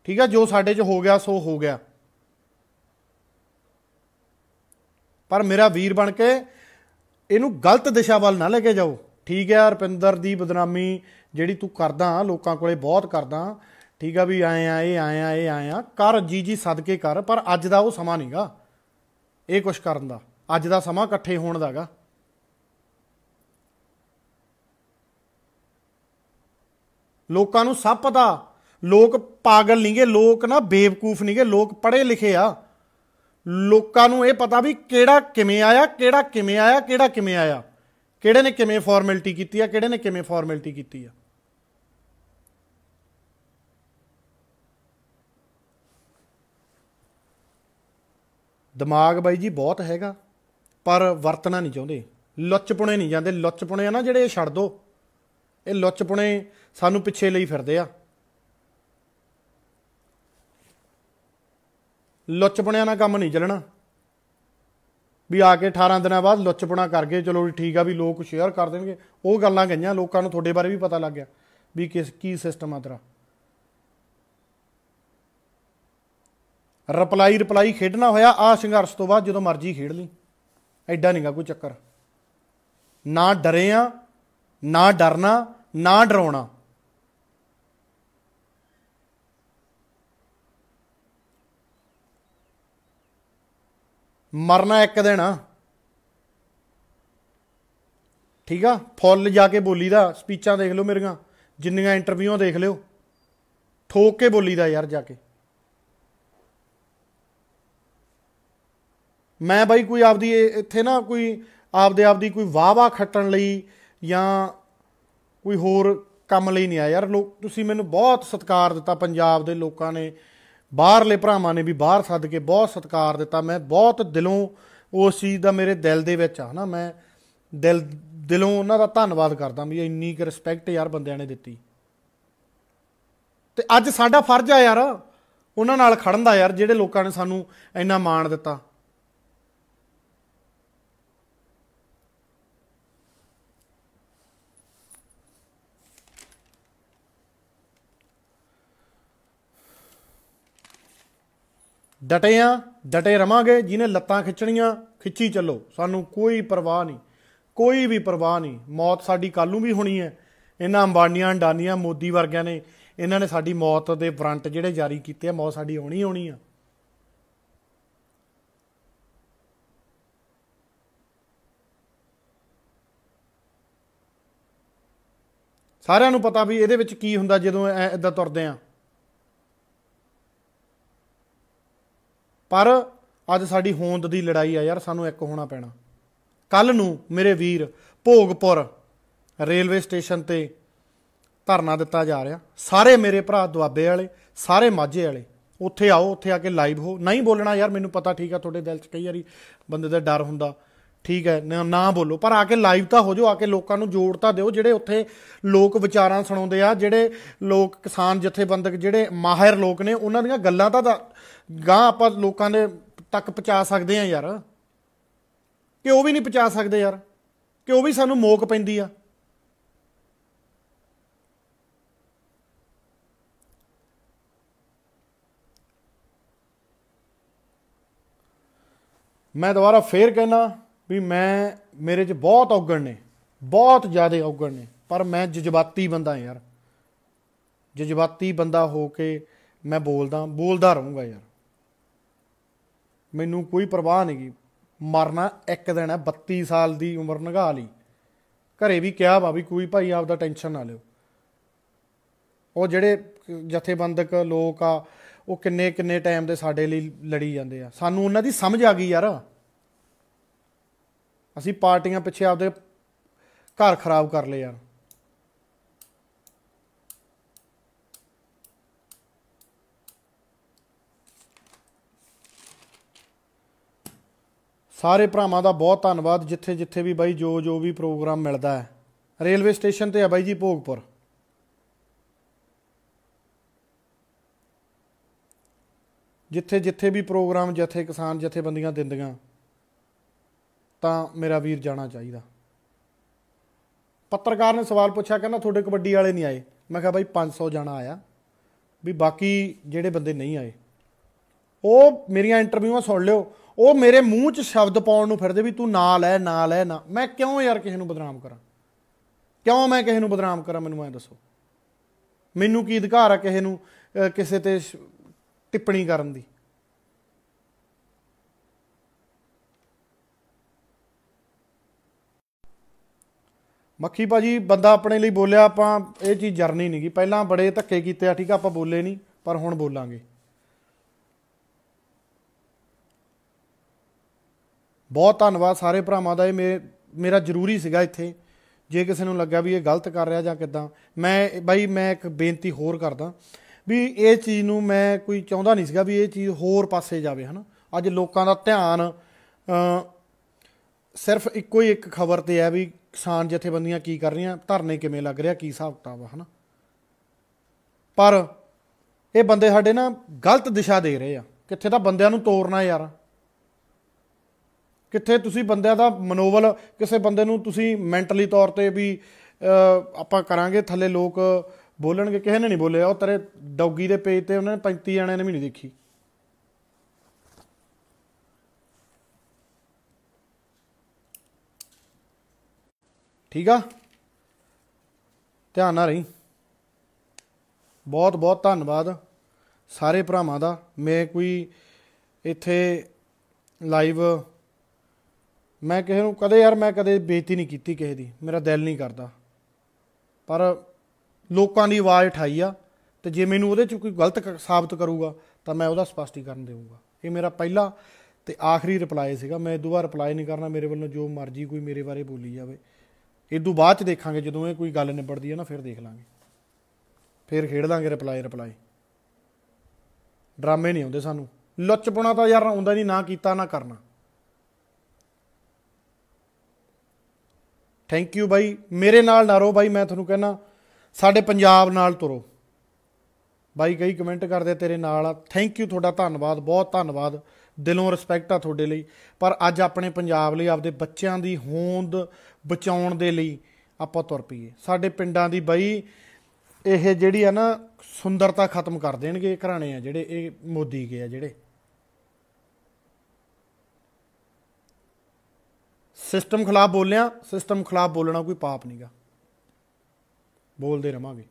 ਠੀਕ ਆ ਜੋ ਸਾਡੇ 'ਚ ਹੋ ਗਿਆ ਸੋ ਹੋ ਗਿਆ ਪਰ ਮੇਰਾ ਵੀਰ ਬਣ ਕੇ ਇਹਨੂੰ ਗਲਤ ਦਿਸ਼ਾ ਵੱਲ ਨਾ ਲੈ ਕੇ ਜਾਓ ਠੀਕ ਹੈ ਰਪਿੰਦਰ ਦੀ ਬਦਨਾਮੀ ਜਿਹੜੀ ਤੂੰ ਕਰਦਾ ਲੋਕਾਂ ਕੋਲੇ ਬਹੁਤ ਕਰਦਾ ਠੀਕ ਆ ਵੀ ਆਏ ਆ ਇਹ ਆਏ ਆ ਇਹ ਆਏ ਆ ਕਰ ਜੀ ਜੀ ਸਦਕੇ ਕਰ ਪਰ ਅੱਜ ਦਾ ਉਹ ਸਮਾਂ ਨਹੀਂਗਾ ਇਹ ਕੁਛ ਕਰਨ ਦਾ ਅੱਜ ਦਾ ਸਮਾਂ ਇਕੱਠੇ ਹੋਣ ਦਾਗਾ ਲੋਕਾਂ ਨੂੰ ਸਭ ਪਤਾ ਲੋਕ ਪਾਗਲ ਨਹੀਂਗੇ ਲੋਕ ਨਾ ਬੇਵਕੂਫ ਨਹੀਂਗੇ ਲੋਕ ਪੜ੍ਹੇ ਲਿਖੇ ਆ ਲੋਕਾਂ ਨੂੰ ਇਹ ਪਤਾ ਵੀ ਕਿਹੜਾ ਕਿਵੇਂ ਆਇਆ ਕਿਹੜਾ ਕਿਵੇਂ ਆਇਆ ਕਿਹੜਾ ਕਿਵੇਂ ਆਇਆ ਕਿਹੜੇ ਨੇ ਕਿਵੇਂ ਫਾਰਮੈਲਿਟੀ ਕੀਤੀ ਆ ਕਿਹੜੇ ਨੇ ਕਿਵੇਂ ਫਾਰਮੈਲਿਟੀ ਕੀਤੀ ਆ ਦਿਮਾਗ ਬਾਈ ਜੀ ਬਹੁਤ ਹੈਗਾ ਪਰ ਵਰਤਣਾ ਨਹੀਂ ਚਾਹੁੰਦੇ ਲੁੱਚਪੁਣੇ ਨਹੀਂ ਜਾਂਦੇ ਲੁੱਚਪੁਣੇ ਆ ਨਾ ਜਿਹੜੇ ਛੱਡ ਦੋ ਇਹ ਲੁੱਚਪੁਣੇ ਸਾਨੂੰ ਪਿੱਛੇ ਲਈ ਫਿਰਦੇ ਆ ਲੁੱਚਪਣਿਆਂ ਨਾਲ ਕੰਮ ਨਹੀਂ ਚੱਲਣਾ ਵੀ ਆ ਕੇ 18 ਦਿਨਾਂ ਬਾਅਦ ਲੁੱਚਪਣਾ ਕਰਕੇ ਚਲੋ ਠੀਕ ਆ ਵੀ ਲੋਕ ਸ਼ੇਅਰ ਕਰ ਦੇਣਗੇ ਉਹ ਗੱਲਾਂ ਗਈਆਂ ਲੋਕਾਂ ਨੂੰ ਤੁਹਾਡੇ ਬਾਰੇ ਵੀ ਪਤਾ ਲੱਗ ਗਿਆ ਵੀ ਕਿਸ ਕੀ ਸਿਸਟਮ ਆ ਤੇਰਾ ਰਿਪਲਾਈ ਰਿਪਲਾਈ ਖੇਡਣਾ ਹੋਇਆ ਆ ਸੰਘਰਸ਼ ਤੋਂ ਬਾਅਦ ਜਦੋਂ ਮਰਜ਼ੀ ਖੇਡ ਲਈ ਐਡਾ ਨਹੀਂਗਾ ਕੋਈ ਚੱਕਰ ਨਾ ਡਰੇ ਆ ਨਾ ਡਰਨਾ ਨਾ ਡਰਾਉਣਾ ਮਰਨਾ ਇੱਕ ਦਿਨ ਆ ਠੀਕ ਆ ਫੁੱਲ ਜਾ ਕੇ ਬੋਲੀ ਦਾ ਸਪੀਚਾਂ ਦੇਖ ਲਓ ਮੇਰੀਆਂ ਜਿੰਨੀਆਂ ਇੰਟਰਵਿਊਆਂ ਦੇਖ ਲਿਓ ਠੋਕ ਕੇ ਬੋਲੀ ਦਾ ਯਾਰ ਜਾ ਕੇ ਮੈਂ ਬਾਈ ਕੋਈ ਆਪਦੀ ਇੱਥੇ ਨਾ ਕੋਈ ਆਪਦੇ ਆਪਦੀ ਕੋਈ ਵਾਵਾ ਖੱਟਣ ਲਈ ਜਾਂ ਕੋਈ ਹੋਰ ਕੰਮ ਲਈ ਨਹੀਂ ਆ ਯਾਰ ਲੋਕ ਤੁਸੀਂ ਮੈਨੂੰ ਬਹੁਤ ਸਤਿਕਾਰ ਦਿੱਤਾ ਪੰਜਾਬ ਦੇ ਲੋਕਾਂ ਨੇ ਬਾਹਰਲੇ ਭਰਾਵਾਂ ਨੇ ਵੀ ਬਾਹਰ ਸੱਦ ਕੇ ਬਹੁਤ ਸਤਿਕਾਰ ਦਿੱਤਾ ਮੈਂ ਬਹੁਤ ਦਿਲੋਂ ਉਸ ਚੀਜ਼ ਦਾ ਮੇਰੇ ਦਿਲ ਦੇ ਵਿੱਚ ਆ ਹਨਾ ਮੈਂ ਦਿਲ ਦਿਲੋਂ ਉਹਨਾਂ ਦਾ ਧੰਨਵਾਦ ਕਰਦਾ ਵੀ ਇੰਨੀ ਕਿ ਰਿਸਪੈਕਟ ਯਾਰ ਬੰਦਿਆਂ ਨੇ ਦਿੱਤੀ ਤੇ ਅੱਜ ਸਾਡਾ ਫਰਜ਼ ਆ ਯਾਰ ਉਹਨਾਂ ਨਾਲ ਖੜਨ ਦਾ ਯਾਰ ਜਿਹੜੇ ਲੋਕਾਂ ਨੇ ਸਾਨੂੰ ਇੰਨਾ ਮਾਣ ਦਿੱਤਾ ਡਟੇ ਆ ਡਟੇ ਰਵਾਂਗੇ ਜਿਹਨੇ ਲੱਤਾਂ ਖਿੱਚਣੀਆਂ ਖਿੱਚੀ ਚੱਲੋ ਸਾਨੂੰ ਕੋਈ ਪਰਵਾਹ ਨਹੀਂ ਕੋਈ ਵੀ ਪਰਵਾਹ ਨਹੀਂ ਮੌਤ ਸਾਡੀ ਕੱਲ ਨੂੰ ਵੀ ਹੋਣੀ ਹੈ ਇਹਨਾਂ ਅੰਬਾਨੀਆਂ ਅੰਡਾਨੀਆਂ ਮੋਦੀ ਵਰਗਿਆਂ ਨੇ ਇਹਨਾਂ ਨੇ ਸਾਡੀ ਮੌਤ ਦੇ ਵਾਰੰਟ ਜਿਹੜੇ ਜਾਰੀ ਕੀਤੇ ਆ ਮੌਤ ਸਾਡੀ ਆਉਣੀ ਆਉਣੀ ਆ ਸਾਰਿਆਂ ਨੂੰ ਪਤਾ ਵੀ ਇਹਦੇ ਵਿੱਚ ਕੀ ਹੁੰਦਾ ਜਦੋਂ ਐ ਇਦਾਂ ਤੁਰਦੇ ਆ ਪਰ ਅੱਜ ਸਾਡੀ ਹੋਂਦ ਦੀ ਲੜਾਈ ਆ ਯਾਰ ਸਾਨੂੰ ਇੱਕ ਹੋਣਾ ਪੈਣਾ ਕੱਲ ਨੂੰ ਮੇਰੇ ਵੀਰ ਭੋਗਪੁਰ ਰੇਲਵੇ ਸਟੇਸ਼ਨ ਤੇ ਧਰਨਾ ਦਿੱਤਾ ਜਾ ਰਿਹਾ ਸਾਰੇ ਮੇਰੇ ਭਰਾ ਦੁਆਬੇ ਵਾਲੇ ਸਾਰੇ ਮਾਝੇ ਵਾਲੇ ਉੱਥੇ ਆਓ ਉੱਥੇ ਆ ਕੇ ਲਾਈਵ ਹੋ ਨਹੀਂ ਬੋਲਣਾ ਯਾਰ ਮੈਨੂੰ ਪਤਾ ਠੀਕ ਆ ਤੁਹਾਡੇ ਦਿਲ 'ਚ ਕਈ ਵਾਰੀ ਬੰਦੇ ਦਾ ਡਰ ਹੁੰਦਾ ਠੀਕ ਹੈ ਨਾ ਬੋਲੋ ਪਰ ਆ ਕੇ ਲਾਈਵ ਤਾਂ ਹੋ ਜਾਓ ਆ ਕੇ ਲੋਕਾਂ ਨੂੰ ਜੋੜ ਤਾਂ ਦਿਓ ਜਿਹੜੇ ਉੱਥੇ ਲੋਕ ਵਿਚਾਰਾਂ ਸੁਣਾਉਂਦੇ ਆ ਜਿਹੜੇ ਲੋਕ ਕਿਸਾਨ ਜਥੇਬੰਦਕ ਜਿਹੜੇ ਮਾਹਿਰ ਲੋਕ ਨੇ ਉਹਨਾਂ ਦੀਆਂ ਗੱਲਾਂ ਤਾਂ ਗਾਂ ਆਪਾਂ ਲੋਕਾਂ ਦੇ ਤੱਕ ਪਹੁੰਚਾ ਸਕਦੇ ਆ ਯਾਰ ਕਿ ਉਹ ਵੀ ਨਹੀਂ ਪਹੁੰਚਾ ਸਕਦੇ ਯਾਰ ਕਿ ਉਹ ਵੀ ਸਾਨੂੰ ਮੋਕ ਪੈਂਦੀ ਆ ਮੈਂ ਦੁਬਾਰਾ ਫੇਰ ਕਹਿਣਾ ਵੀ ਮੈਂ ਮੇਰੇ 'ਚ ਬਹੁਤ ਔਗਣ ਨੇ ਬਹੁਤ ਜ਼ਿਆਦਾ ਔਗਣ ਨੇ ਪਰ ਮੈਂ ਜਜ਼ਬਾਤੀ ਬੰਦਾ ਯਾਰ ਜਜ਼ਬਾਤੀ ਬੰਦਾ ਹੋ ਕੇ ਮੈਂ ਬੋਲਦਾ ਬੋਲਦਾ ਰਹੂੰਗਾ ਯਾਰ ਮੈਨੂੰ ਕੋਈ ਪਰਵਾਹ ਨਹੀਂਗੀ ਮਰਨਾ ਇੱਕ ਦਿਨ ਹੈ 32 ਸਾਲ ਦੀ ਉਮਰ ਨਗਾ ਲਈ ਘਰੇ ਵੀ ਕਿਹਾ ਵਾ ਵੀ ਕੋਈ ਭਾਈ ਆਪਦਾ ਟੈਨਸ਼ਨ ਨਾ ਲਿਓ ਉਹ ਜਿਹੜੇ ਜਥੇਬੰਦਕ ਲੋਕ ਆ ਉਹ ਕਿੰਨੇ ਕਿੰਨੇ ਟਾਈਮ ਦੇ ਸਾਡੇ ਲਈ ਲੜੀ ਜਾਂਦੇ ਆ ਸਾਨੂੰ ਉਹਨਾਂ ਦੀ ਸਮਝ ਆ ਗਈ ਯਾਰ ਅਸੀਂ ਪਾਰਟੀਆਂ ਪਿੱਛੇ ਆਪਦੇ ਘਰ ਖਰਾਬ ਕਰ ਲਏ ਯਾਰ ਸਾਰੇ ਭਰਾਵਾਂ ਦਾ ਬਹੁਤ ਧੰਨਵਾਦ ਜਿੱਥੇ ਜਿੱਥੇ ਵੀ ਬਾਈ ਜੋ ਜੋ ਵੀ ਪ੍ਰੋਗਰਾਮ ਮਿਲਦਾ ਹੈ ਰੇਲਵੇ ਸਟੇਸ਼ਨ ਤੇ ਆ ਬਾਈ ਜੀ ਭੋਗਪੁਰ ਜਿੱਥੇ ਜਿੱਥੇ ਵੀ ਪ੍ਰੋਗਰਾਮ ਜਥੇ ਕਿਸਾਨ ਜਥੇਬੰਦੀਆਂ ਦਿੰਦੀਆਂ ਤਾਂ ਮੇਰਾ ਵੀਰ ਜਾਣਾ ਚਾਹੀਦਾ ਪੱਤਰਕਾਰ ਨੇ ਸਵਾਲ ਪੁੱਛਿਆ ਕਹਿੰਦਾ ਤੁਹਾਡੇ ਕਬੱਡੀ ਵਾਲੇ ਨਹੀਂ ਆਏ ਮੈਂ ਕਿਹਾ ਬਾਈ 500 ਜਾਣਾ ਆਇਆ ਵੀ ਬਾਕੀ ਜਿਹੜੇ ਬੰਦੇ ਨਹੀਂ ਆਏ ਉਹ ਮੇਰੀਆਂ ਇੰਟਰਵਿਊਆਂ ਸੁਣ ਲਿਓ ਉਹ ਮੇਰੇ ਮੂੰਹ 'ਚ ਸ਼ਬਦ ਪਾਉਣ ਨੂੰ ਫਿਰਦੇ ਵੀ ਤੂੰ ਨਾਲ ਹੈ ਨਾਲ ਹੈ ਨਾ ਮੈਂ ਕਿਉਂ ਯਾਰ ਕਿਸੇ ਨੂੰ ਬਦਨਾਮ ਕਰਾਂ ਕਿਉਂ ਮੈਂ ਕਿਸੇ ਨੂੰ ਬਦਨਾਮ ਕਰਾਂ ਮੈਨੂੰ ਐ ਦੱਸੋ ਮੈਨੂੰ ਕੀ ਅਧਿਕਾਰ ਆ ਕਿਸੇ ਨੂੰ ਕਿਸੇ ਤੇ ਟਿੱਪਣੀ ਕਰਨ ਦੀ ਮੱਖੀ ਭਾਜੀ ਬੰਦਾ ਆਪਣੇ ਲਈ ਬੋਲਿਆ ਆਪਾਂ ਇਹ ਚੀਜ਼ ਜਰਨੀ ਨਹੀਂਗੀ ਪਹਿਲਾਂ ਬੜੇ ਧੱਕੇ ਕੀਤੇ ਆ ਠੀਕ ਆ ਆਪਾਂ ਬੋਲੇ ਨਹੀਂ ਪਰ ਹੁਣ ਬੋਲਾਂਗੇ ਬਹੁਤ ਧੰਨਵਾਦ ਸਾਰੇ ਭਰਾਵਾਂ ਦਾ ਇਹ ਮੇਰਾ ਜ਼ਰੂਰੀ ਸੀਗਾ ਇੱਥੇ ਜੇ ਕਿਸੇ ਨੂੰ ਲੱਗਾ ਵੀ ਇਹ ਗਲਤ ਕਰ ਰਿਹਾ ਜਾਂ ਕਿਦਾਂ ਮੈਂ ਬਾਈ ਮੈਂ ਇੱਕ ਬੇਨਤੀ ਹੋਰ ਕਰਦਾ ਵੀ ਇਹ ਚੀਜ਼ ਨੂੰ ਮੈਂ ਕੋਈ ਚਾਹੁੰਦਾ ਨਹੀਂ ਸੀਗਾ ਵੀ ਇਹ ਚੀਜ਼ ਹੋਰ ਪਾਸੇ ਜਾਵੇ ਹਨਾ ਅੱਜ ਲੋਕਾਂ ਦਾ ਧਿਆਨ ਸਿਰਫ ਇੱਕੋ ਹੀ ਇੱਕ ਖਬਰ ਤੇ ਹੈ ਵੀ ਕਿਸਾਨ ਜਥੇਬੰਦੀਆਂ ਕੀ ਕਰ ਰਹੀਆਂ ਧਰਨੇ ਕਿਵੇਂ ਲੱਗ ਰਿਹਾ ਕੀ ਹਿਸਾਬ ਕਿਤਾਬ ਹੈ ਹਨਾ ਪਰ ਇਹ ਬੰਦੇ ਸਾਡੇ ਨਾ ਗਲਤ ਦਿਸ਼ਾ ਦੇ ਰਹੇ ਆ ਕਿੱਥੇ ਤਾਂ ਬੰਦਿਆਂ ਨੂੰ ਤੋੜਨਾ ਯਾਰ ਕਿੱਥੇ ਤੁਸੀਂ ਬੰਦਿਆਂ ਦਾ ਮਨੋਵਲ ਕਿਸੇ ਬੰਦੇ ਨੂੰ ਤੁਸੀਂ ਮੈਂਟਲੀ ਤੌਰ ਤੇ ਵੀ ਆਪਾਂ ਕਰਾਂਗੇ ਥੱਲੇ ਲੋਕ ਬੋਲਣਗੇ ਕਿਸੇ ਨੇ ਨਹੀਂ ਬੋਲੇ ਉਹ ਤੇਰੇ ਡੌਗੀ ਦੇ ਪੇਜ ਤੇ ਉਹਨਾਂ ਨੇ 35 ਜਣਿਆਂ ਨੇ ਵੀ ਨਹੀਂ ਦੇਖੀ ਠੀਕ ਆ ਧਿਆਨ ਨਾਲ ਰਹੀ ਬਹੁਤ ਬਹੁਤ ਧੰਨਵਾਦ ਸਾਰੇ ਭਰਾਵਾਂ ਦਾ ਮੈਂ ਕੋਈ ਇੱਥੇ ਲਾਈਵ ਮੈਂ ਕਿਸੇ ਨੂੰ ਕਦੇ ਯਾਰ ਮੈਂ ਕਦੇ ਬੇਇੱਜ਼ਤੀ ਨਹੀਂ ਕੀਤੀ ਕਿਸੇ ਦੀ ਮੇਰਾ ਦਿਲ ਨਹੀਂ ਕਰਦਾ ਪਰ ਲੋਕਾਂ ਦੀ ਆਵਾਜ਼ ਉਠਾਈ ਆ ਤੇ ਜੇ ਮੈਨੂੰ ਉਹਦੇ ਚ ਕੋਈ ਗਲਤ ਸਾਬਤ ਕਰੂਗਾ ਤਾਂ ਮੈਂ ਉਹਦਾ ਸਪਸ਼ਟੀਕਰਨ ਦੇਵਾਂਗਾ ਇਹ ਮੇਰਾ ਪਹਿਲਾ ਤੇ ਆਖਰੀ ਰਿਪਲਾਈ ਸੀਗਾ ਮੈਂ ਦੁਬਾਰਾ ਰਿਪਲਾਈ ਨਹੀਂ ਕਰਨਾ ਮੇਰੇ ਵੱਲੋਂ ਜੋ ਮਰਜ਼ੀ ਕੋਈ ਮੇਰੇ ਬਾਰੇ ਬੋਲੀ ਜਾਵੇ ਇਹ ਤੋਂ ਬਾਅਦ ਚ ਦੇਖਾਂਗੇ ਜਦੋਂ ਇਹ ਕੋਈ ਗੱਲ ਨਿਬੜਦੀ ਹੈ ਨਾ ਫਿਰ ਦੇਖ ਲਾਂਗੇ ਫਿਰ ਖੇਡ ਲਾਂਗੇ ਰਿਪਲਾਈ ਰਿਪਲਾਈ ਡਰਾਮੇ ਨਹੀਂ ਆਉਂਦੇ ਸਾਨੂੰ ਲੁੱਚਪਣਾ ਤਾਂ ਯਾਰ ਆਉਂਦਾ ਨਹੀਂ ਨਾ ਕੀਤਾ ਨਾ ਕਰਨਾ ਥੈਂਕ ਯੂ ਬਾਈ ਮੇਰੇ ਨਾਲ ਨਾ ਰੋ ਬਾਈ ਮੈਂ ਤੁਹਾਨੂੰ ਕਹਿਣਾ ਸਾਡੇ ਪੰਜਾਬ ਨਾਲ ਤੁਰੋ ਬਾਈ ਕਈ ਕਮੈਂਟ ਕਰਦੇ ਤੇਰੇ ਨਾਲ ਆ ਥੈਂਕ ਯੂ ਤੁਹਾਡਾ ਧੰਨਵਾਦ ਬਹੁਤ ਧੰਨਵਾਦ ਦਿਲੋਂ ਰਿਸਪੈਕਟ ਆ ਤੁਹਾਡੇ ਲਈ ਪਰ ਅੱਜ ਆਪਣੇ ਪੰਜਾਬ ਲਈ ਆਪਦੇ ਬੱਚਿਆਂ ਦੀ ਹੋਂਦ ਬਚਾਉਣ ਦੇ ਲਈ ਆਪਾਂ ਤੁਰ ਪਈਏ ਸਾਡੇ ਪਿੰਡਾਂ ਦੀ ਬਈ ਇਹ ਜਿਹੜੀ ਆ ਨਾ ਸੁੰਦਰਤਾ ਖਤਮ ਕਰ ਦੇਣਗੇ ਇਹ ਘਰਾਣੇ ਆ ਜਿਹੜੇ ਇਹ ਮੋਦੀ ਕੇ ਆ ਜਿਹੜੇ ਸਿਸਟਮ ਖਿਲਾਫ ਬੋਲਿਆ ਸਿਸਟਮ ਖਿਲਾਫ ਬੋਲਣਾ ਕੋਈ ਪਾਪ ਨਹੀਂਗਾ ਬੋਲਦੇ ਰਵਾਂਗੇ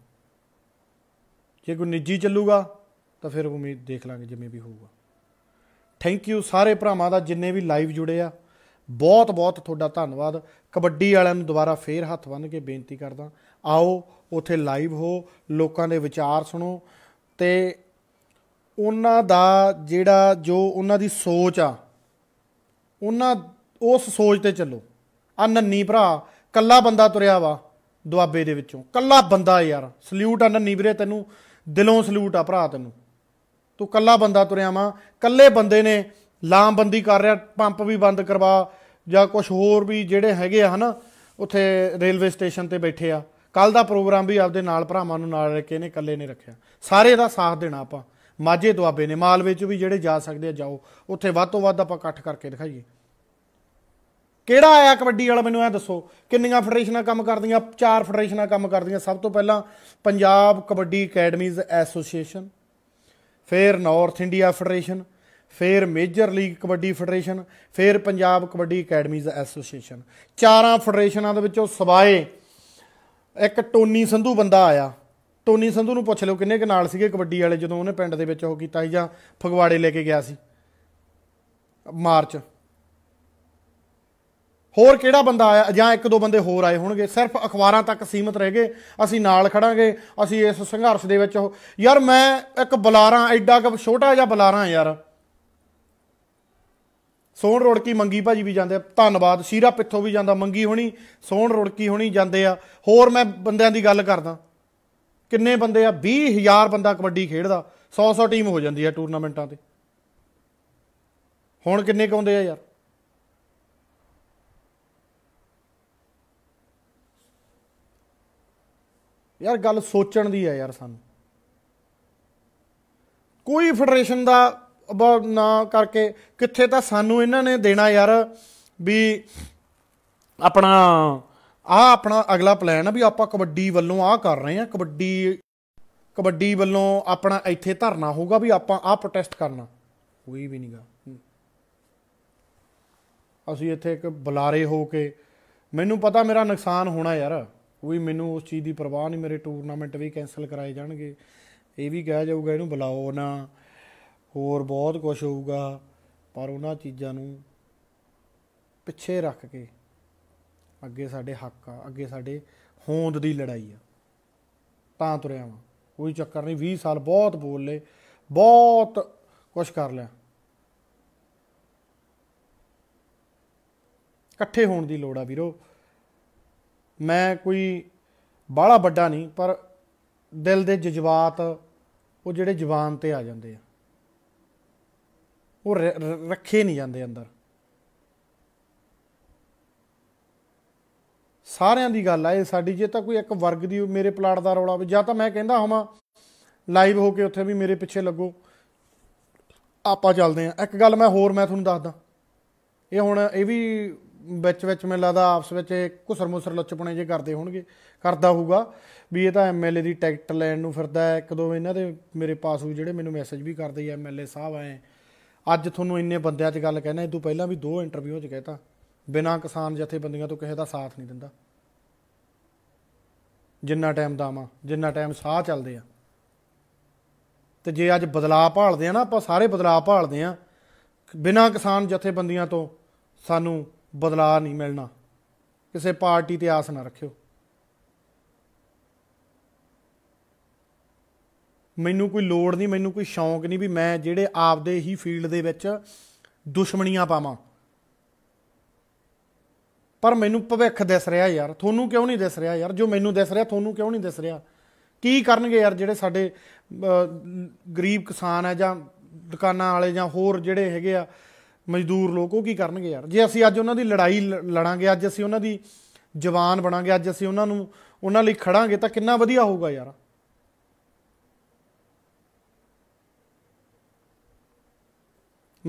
ਜੇ ਕੋਈ ਨਿੱਜੀ ਚੱਲੂਗਾ ਤਾਂ ਫਿਰ ਉਮੀਦ ਦੇਖ ਲਾਂਗੇ ਜਿਵੇਂ ਵੀ ਹੋਊਗਾ ਥੈਂਕ ਯੂ ਸਾਰੇ ਭਰਾਵਾਂ ਦਾ ਜਿੰਨੇ ਵੀ ਲਾਈਵ ਜੁੜੇ ਆ ਬਹੁਤ ਬਹੁਤ ਤੁਹਾਡਾ ਧੰਨਵਾਦ ਕਬੱਡੀ ਵਾਲਿਆਂ ਨੂੰ ਦੁਬਾਰਾ ਫੇਰ ਹੱਥ ਬੰਨ ਕੇ ਬੇਨਤੀ ਕਰਦਾ ਆਓ ਉਥੇ ਲਾਈਵ ਹੋ ਲੋਕਾਂ ਦੇ ਵਿਚਾਰ ਸੁਣੋ ਤੇ ਉਹਨਾਂ ਦਾ ਜਿਹੜਾ ਜੋ ਉਹਨਾਂ ਦੀ ਸੋਚ ਆ ਉਹਨਾਂ ਉਸ ਸੋਚ ਤੇ ਚੱਲੋ ਆ ਨੰਨੀ ਭਰਾ ਕੱਲਾ ਬੰਦਾ ਤੁਰਿਆ ਵਾ ਦੁਆਬੇ ਦੇ ਵਿੱਚੋਂ ਕੱਲਾ ਬੰਦਾ ਯਾਰ ਸਲੂਟ ਆ ਨੰਨੀ ਵੀਰੇ ਤੈਨੂੰ ਦਿਲੋਂ ਸਲੂਟ ਆ ਭਰਾ ਤੈਨੂੰ ਤੂੰ ਕੱਲਾ ਬੰਦਾ ਤੁਰਿਆ ਵਾਂ ਕੱਲੇ ਬੰਦੇ ਨੇ ਲਾਮਬੰਦੀ ਕਰ ਰਿਹਾ ਪੰਪ ਵੀ ਬੰਦ ਕਰਵਾ ਜਾਂ ਕੁਝ ਹੋਰ ਵੀ ਜਿਹੜੇ ਹੈਗੇ ਆ ਹਨਾ ਉੱਥੇ ਰੇਲਵੇ ਸਟੇਸ਼ਨ ਤੇ ਬੈਠੇ ਆ ਕੱਲ ਦਾ ਪ੍ਰੋਗਰਾਮ ਵੀ ਆਪਦੇ ਨਾਲ ਭਰਾਵਾਂ ਨੂੰ ਨਾਲ ਰੱਖੇ ਨੇ ਕੱਲੇ ਨਹੀਂ ਰੱਖਿਆ ਸਾਰੇ ਦਾ ਸਾਥ ਦੇਣਾ ਆਪਾਂ ਮਾਝੇ ਦੁਆਬੇ ਨੇ ਮਾਲਵੇ ਚ ਵੀ ਜਿਹੜੇ ਜਾ ਸਕਦੇ ਆ ਜਾਓ ਉੱਥੇ ਵੱਧ ਤੋਂ ਵੱਧ ਆਪਾਂ ਇਕੱਠ ਕਰਕੇ ਦਿਖਾਈਏ ਕਿਹੜਾ ਆਇਆ ਕਬੱਡੀ ਵਾਲਾ ਮੈਨੂੰ ਇਹ ਦੱਸੋ ਕਿੰਨੀਆਂ ਫੈਡਰੇਸ਼ਨਾਂ ਕੰਮ ਕਰਦੀਆਂ ਚਾਰ ਫੈਡਰੇਸ਼ਨਾਂ ਕੰਮ ਕਰਦੀਆਂ ਸਭ ਤੋਂ ਪਹਿਲਾਂ ਪੰਜਾਬ ਕਬੱਡੀ ਅਕੈਡਮੀਜ਼ ਐਸੋਸੀਏਸ਼ਨ ਫਿਰ ਨਾਰਥ ਇੰਡੀਆ ਫੈਡਰੇਸ਼ਨ ਫਿਰ ਮੇਜਰ ਲੀਗ ਕਬੱਡੀ ਫੈਡਰੇਸ਼ਨ ਫਿਰ ਪੰਜਾਬ ਕਬੱਡੀ ਅਕੈਡਮੀਜ਼ ਐਸੋਸੀਏਸ਼ਨ ਚਾਰਾਂ ਫੈਡਰੇਸ਼ਨਾਂ ਦੇ ਵਿੱਚੋਂ ਸਵਾਏ ਇੱਕ ਟੋਨੀ ਸੰਧੂ ਬੰਦਾ ਆਇਆ ਟੋਨੀ ਸੰਧੂ ਨੂੰ ਪੁੱਛ ਲਿਓ ਕਿੰਨੇ ਕ ਨਾਲ ਸੀਗੇ ਕਬੱਡੀ ਵਾਲੇ ਜਦੋਂ ਉਹਨੇ ਪਿੰਡ ਦੇ ਵਿੱਚ ਉਹ ਕੀਤਾ ਜਾਂ ਫਗਵਾੜੇ ਲੈ ਕੇ ਗਿਆ ਸੀ ਮਾਰਚ ਹੋਰ ਕਿਹੜਾ ਬੰਦਾ ਆਇਆ ਜਾਂ ਇੱਕ ਦੋ ਬੰਦੇ ਹੋਰ ਆਏ ਹੋਣਗੇ ਸਿਰਫ ਅਖਬਾਰਾਂ ਤੱਕ ਸੀਮਤ ਰਹਿ ਗਏ ਅਸੀਂ ਨਾਲ ਖੜਾਂਗੇ ਅਸੀਂ ਇਸ ਸੰਘਰਸ਼ ਦੇ ਵਿੱਚ ਯਾਰ ਮੈਂ ਇੱਕ ਬਲਾਰਾਂ ਐਡਾ ਕਿ ਛੋਟਾ ਜਿਹਾ ਬਲਾਰਾਂ ਯਾਰ ਰੋੜ ਰੋੜਕੀ ਮੰਗੀ ਭਾਜੀ ਵੀ ਜਾਂਦੇ ਆ ਧੰਨਵਾਦ ਸ਼ੀਰਾ ਪਿੱਥੋਂ ਵੀ ਜਾਂਦਾ ਮੰਗੀ ਹੋਣੀ ਰੋੜ ਰੋੜਕੀ ਹੋਣੀ ਜਾਂਦੇ ਆ ਹੋਰ ਮੈਂ ਬੰਦਿਆਂ ਦੀ ਗੱਲ ਕਰਦਾ ਕਿੰਨੇ ਬੰਦੇ ਆ 20000 ਬੰਦਾ ਕਬੱਡੀ ਖੇਡਦਾ 100-100 ਟੀਮ ਹੋ ਜਾਂਦੀ ਆ ਟੂਰਨਾਮੈਂਟਾਂ ਤੇ ਹੁਣ ਕਿੰਨੇ ਕਾਉਂਦੇ ਆ ਯਾਰ ਯਾਰ ਗੱਲ ਸੋਚਣ ਦੀ ਹੈ ਯਾਰ ਸਾਨੂੰ ਕੋਈ ਫੈਡਰੇਸ਼ਨ ਦਾ ਨਾ ਕਰਕੇ ਕਿੱਥੇ ਤਾਂ ਸਾਨੂੰ ਇਹਨਾਂ ਨੇ ਦੇਣਾ ਯਾਰ ਵੀ ਆਪਣਾ ਆ ਆਪਣਾ ਅਗਲਾ ਪਲਾਨ ਆ ਵੀ ਆਪਾਂ ਕਬੱਡੀ ਵੱਲੋਂ ਆ ਕਰ ਰਹੇ ਆ ਕਬੱਡੀ ਕਬੱਡੀ ਵੱਲੋਂ ਆਪਣਾ ਇੱਥੇ ਧਰਨਾ ਹੋਊਗਾ ਵੀ ਆਪਾਂ ਆ ਪ੍ਰੋਟੈਸਟ ਕਰਨਾ ਕੋਈ ਵੀ ਨਹੀਂਗਾ ਅਸੀਂ ਇੱਥੇ ਇੱਕ ਬੁਲਾਰੇ ਹੋ ਕੇ ਮੈਨੂੰ ਪਤਾ ਮੇਰਾ ਨੁਕਸਾਨ ਹੋਣਾ ਯਾਰ ਵੀ ਮੈਨੂੰ ਉਸ ਚੀਜ਼ ਦੀ ਪਰਵਾਹ ਨਹੀਂ ਮੇਰੇ ਟੂਰਨਾਮੈਂਟ ਵੀ ਕੈਨਸਲ ਕਰਾਏ ਜਾਣਗੇ ਇਹ ਵੀ ਕਿਹਾ ਜਾਊਗਾ ਇਹਨੂੰ ਬੁਲਾਓ ਨਾ ਹੋਰ ਬਹੁਤ ਕੁਝ ਹੋਊਗਾ ਪਰ ਉਹਨਾਂ ਚੀਜ਼ਾਂ ਨੂੰ ਪਿੱਛੇ ਰੱਖ ਕੇ ਅੱਗੇ ਸਾਡੇ ਹੱਕ ਆ ਅੱਗੇ ਸਾਡੇ ਹੋਂਦ ਦੀ ਲੜਾਈ ਆ ਤਾਂ ਤੁਰਿਆ ਵਾਂ ਕੋਈ ਚੱਕਰ ਨਹੀਂ 20 ਸਾਲ ਬਹੁਤ ਬੋਲ ਲਏ ਬਹੁਤ ਕੁਝ ਕਰ ਲਿਆ ਇਕੱਠੇ ਹੋਣ ਦੀ ਲੋੜ ਆ ਵੀਰੋ ਮੈਂ ਕੋਈ ਬਾਹਲਾ ਵੱਡਾ ਨਹੀਂ ਪਰ ਦਿਲ ਦੇ ਜਜ਼ਬਾਤ ਉਹ ਜਿਹੜੇ ਜ਼ੁਬਾਨ ਤੇ ਆ ਜਾਂਦੇ ਆ ਉਹ ਰੱਖੇ ਨਹੀਂ ਜਾਂਦੇ ਅੰਦਰ ਸਾਰਿਆਂ ਦੀ ਗੱਲ ਆ ਇਹ ਸਾਡੀ ਜੇ ਤਾਂ ਕੋਈ ਇੱਕ ਵਰਗ ਦੀ ਮੇਰੇ ਪਲਾਟ ਦਾ ਰੌਲਾ ਵੀ ਜਾਂ ਤਾਂ ਮੈਂ ਕਹਿੰਦਾ ਹਾਂ ਲਾਈਵ ਹੋ ਕੇ ਉੱਥੇ ਵੀ ਮੇਰੇ ਪਿੱਛੇ ਲੱਗੋ ਆਪਾਂ ਚੱਲਦੇ ਆ ਇੱਕ ਗੱਲ ਮੈਂ ਹੋਰ ਮੈਂ ਤੁਹਾਨੂੰ ਦੱਸਦਾ ਇਹ ਹੁਣ ਇਹ ਵੀ ਵਿੱਚ ਵਿੱਚ ਮੈਨੂੰ ਲੱਗਦਾ ਆਪਸ ਵਿੱਚ ਘੁਸਰ-ਮੁਸਰ ਲੱਚਪਣੇ ਜੇ ਕਰਦੇ ਹੋਣਗੇ ਕਰਦਾ ਹੋਊਗਾ ਵੀ ਇਹ ਤਾਂ ਐਮਐਲਏ ਦੀ ਟਿਕਟ ਲੈਣ ਨੂੰ ਫਿਰਦਾ ਇੱਕ ਦੋ ਇਹਨਾਂ ਦੇ ਮੇਰੇ ਪਾਸ ਹੋਈ ਜਿਹੜੇ ਮੈਨੂੰ ਮੈਸੇਜ ਵੀ ਕਰਦੇ ਆ ਐਮਐਲਏ ਸਾਹਿਬ ਆਏ ਅੱਜ ਤੁਹਾਨੂੰ ਇੰਨੇ ਬੰਦਿਆਂ 'ਚ ਗੱਲ ਕਹਿਣਾ ਇਹ ਤੋਂ ਪਹਿਲਾਂ ਵੀ ਦੋ ਇੰਟਰਵਿਊ 'ਚ ਕਹਿਤਾ ਬਿਨਾਂ ਕਿਸਾਨ ਜਥੇਬੰਦੀਆਂ ਤੋਂ ਕਿਸੇ ਦਾ ਸਾਥ ਨਹੀਂ ਦਿੰਦਾ ਜਿੰਨਾ ਟਾਈਮ ਦਾਵਾ ਜਿੰਨਾ ਟਾਈਮ ਸਾਹ ਚੱਲਦੇ ਆ ਤੇ ਜੇ ਅੱਜ ਬਦਲਾਅ ਭਾਲਦੇ ਆ ਨਾ ਆਪਾਂ ਸਾਰੇ ਬਦਲਾਅ ਭਾਲਦੇ ਆ ਬਿਨਾਂ ਕਿਸਾਨ ਜਥੇਬੰਦੀਆਂ ਤੋਂ ਸਾਨੂੰ ਬਦਲਾਅ ਨਹੀਂ ਮਿਲਣਾ ਕਿਸੇ ਪਾਰਟੀ ਤੇ ਆਸ ਨਾ ਰੱਖਿਓ ਮੈਨੂੰ ਕੋਈ ਲੋੜ ਨਹੀਂ ਮੈਨੂੰ ਕੋਈ ਸ਼ੌਂਕ ਨਹੀਂ ਵੀ ਮੈਂ ਜਿਹੜੇ ਆਪਦੇ ਹੀ ਫੀਲਡ ਦੇ ਵਿੱਚ ਦੁਸ਼ਮਣੀਆਂ ਪਾਵਾਂ ਪਰ ਮੈਨੂੰ ਭਵਿੱਖ ਦਿਸ ਰਿਹਾ ਯਾਰ ਤੁਹਾਨੂੰ ਕਿਉਂ ਨਹੀਂ ਦਿਸ ਰਿਹਾ ਯਾਰ ਜੋ ਮੈਨੂੰ ਦਿਸ ਰਿਹਾ ਤੁਹਾਨੂੰ ਕਿਉਂ ਨਹੀਂ ਦਿਸ ਰਿਹਾ ਕੀ ਕਰਨਗੇ ਯਾਰ ਜਿਹੜੇ ਸਾਡੇ ਗਰੀਬ ਕਿਸਾਨ ਆ ਜਾਂ ਦੁਕਾਨਾਂ ਵਾਲੇ ਜਾਂ ਹੋਰ ਜਿਹੜੇ ਹੈਗੇ ਆ ਮਜ਼ਦੂਰ ਲੋਕ ਉਹ ਕੀ ਕਰਨਗੇ ਯਾਰ ਜੇ ਅਸੀਂ ਅੱਜ ਉਹਨਾਂ ਦੀ ਲੜਾਈ ਲੜਾਂਗੇ ਅੱਜ ਅਸੀਂ ਉਹਨਾਂ ਦੀ ਜਵਾਨ ਬਣਾਂਗੇ ਅੱਜ ਅਸੀਂ ਉਹਨਾਂ ਨੂੰ ਉਹਨਾਂ ਲਈ ਖੜਾਂਗੇ ਤਾਂ ਕਿੰਨਾ ਵਧੀਆ ਹੋਊਗਾ ਯਾਰ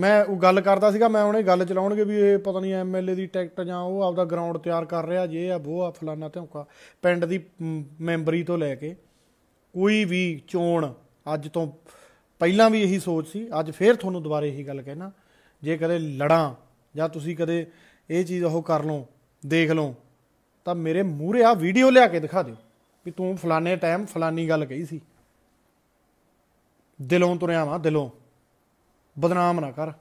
ਮੈਂ ਉਹ ਗੱਲ ਕਰਦਾ ਸੀਗਾ ਮੈਂ ਉਹਨੇ ਗੱਲ ਚਲਾਉਣਗੇ ਵੀ ਇਹ ਪਤਾ ਨਹੀਂ ਐਮਐਲਏ ਦੀ ਟਿਕਟ ਜਾਂ ਉਹ ਆਪਦਾ ਗਰਾਊਂਡ ਤਿਆਰ ਕਰ ਰਿਹਾ ਜੇ ਆ ਉਹ ਆ ਫਲਾਨਾ ਧੌਂਕਾ ਪਿੰਡ ਦੀ ਮੈਂਬਰੀ ਤੋਂ ਲੈ ਕੇ ਕੋਈ ਵੀ ਚੋਣ ਅੱਜ ਤੋਂ ਪਹਿਲਾਂ ਵੀ ਇਹੀ ਸੋਚ ਸੀ ਅੱਜ ਫੇਰ ਤੁਹਾਨੂੰ ਦੁਬਾਰੇ ਇਹੀ ਗੱਲ ਕਹਿਣਾ ਜੇ ਕਦੇ ਲੜਾਂ ਜਾਂ ਤੁਸੀਂ ਕਦੇ ਇਹ ਚੀਜ਼ ਉਹ ਕਰ ਲਓ ਦੇਖ ਲਓ ਤਾਂ ਮੇਰੇ ਮੂਹਰੇ ਆ ਵੀਡੀਓ ਲਿਆ ਕੇ ਦਿਖਾ ਦਿਓ ਵੀ ਤੂੰ ਫਲਾਣੇ ਟਾਈਮ ਫਲਾਨੀ ਗੱਲ ਕਹੀ ਸੀ ਦਿਲੋਂ ਤੁਰਿਆ ਵਾਂ ਦਿਲੋਂ ਬਦਨਾਮ ਨਾ ਕਰ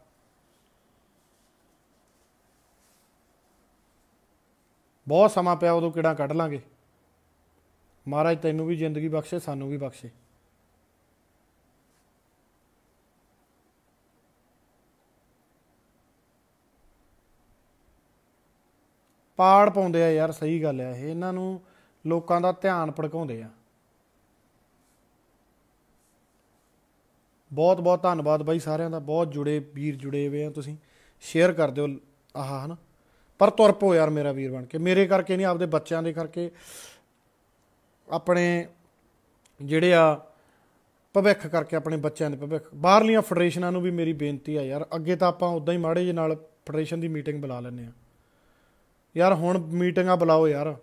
ਬਹੁਤ ਸਮਾਂ ਪਿਆ ਉਦੋਂ ਕਿਹੜਾ ਕੱਢ ਲਾਂਗੇ ਮਹਾਰਾਜ ਤੈਨੂੰ ਵੀ ਜ਼ਿੰਦਗੀ ਬਖਸ਼ੇ ਸਾਨੂੰ ਵੀ ਬਖਸ਼ੇ ਪਾੜ ਪਾਉਂਦੇ ਆ ਯਾਰ ਸਹੀ ਗੱਲ ਆ ਇਹ ਇਹਨਾਂ ਨੂੰ ਲੋਕਾਂ ਦਾ ਧਿਆਨ ਭੜਕਾਉਂਦੇ ਆ ਬਹੁਤ ਬਹੁਤ ਧੰਨਵਾਦ ਬਾਈ ਸਾਰਿਆਂ ਦਾ ਬਹੁਤ ਜੁੜੇ ਵੀਰ ਜੁੜੇ ਹੋਏ ਆ ਤੁਸੀਂ ਸ਼ੇਅਰ ਕਰ ਦਿਓ ਆਹ ਹਨਾ ਪਰ ਤੁਰ ਪੋ ਯਾਰ ਮੇਰਾ ਵੀਰ ਬਣ ਕੇ ਮੇਰੇ ਕਰਕੇ ਨਹੀਂ ਆਪਦੇ ਬੱਚਿਆਂ ਦੇ ਕਰਕੇ ਆਪਣੇ ਜਿਹੜੇ ਆ ਭਵਿੱਖ ਕਰਕੇ ਆਪਣੇ ਬੱਚਿਆਂ ਦੇ ਭਵਿੱਖ ਬਾਹਰਲੀਆਂ ਫੈਡਰੇਸ਼ਨਾਂ ਨੂੰ ਵੀ ਮੇਰੀ ਬੇਨਤੀ ਆ ਯਾਰ ਅੱਗੇ ਤਾਂ ਆਪਾਂ ਉਦਾਂ ਹੀ ਮਾੜੇ ਜੇ ਨਾਲ ਫੈਡਰੇਸ਼ਨ ਦੀ ਮੀਟਿੰਗ ਬੁਲਾ ਲੈਨੇ ਆ ਯਾਰ ਹੁਣ ਮੀਟਿੰਗਾਂ ਬੁਲਾਓ ਯਾਰ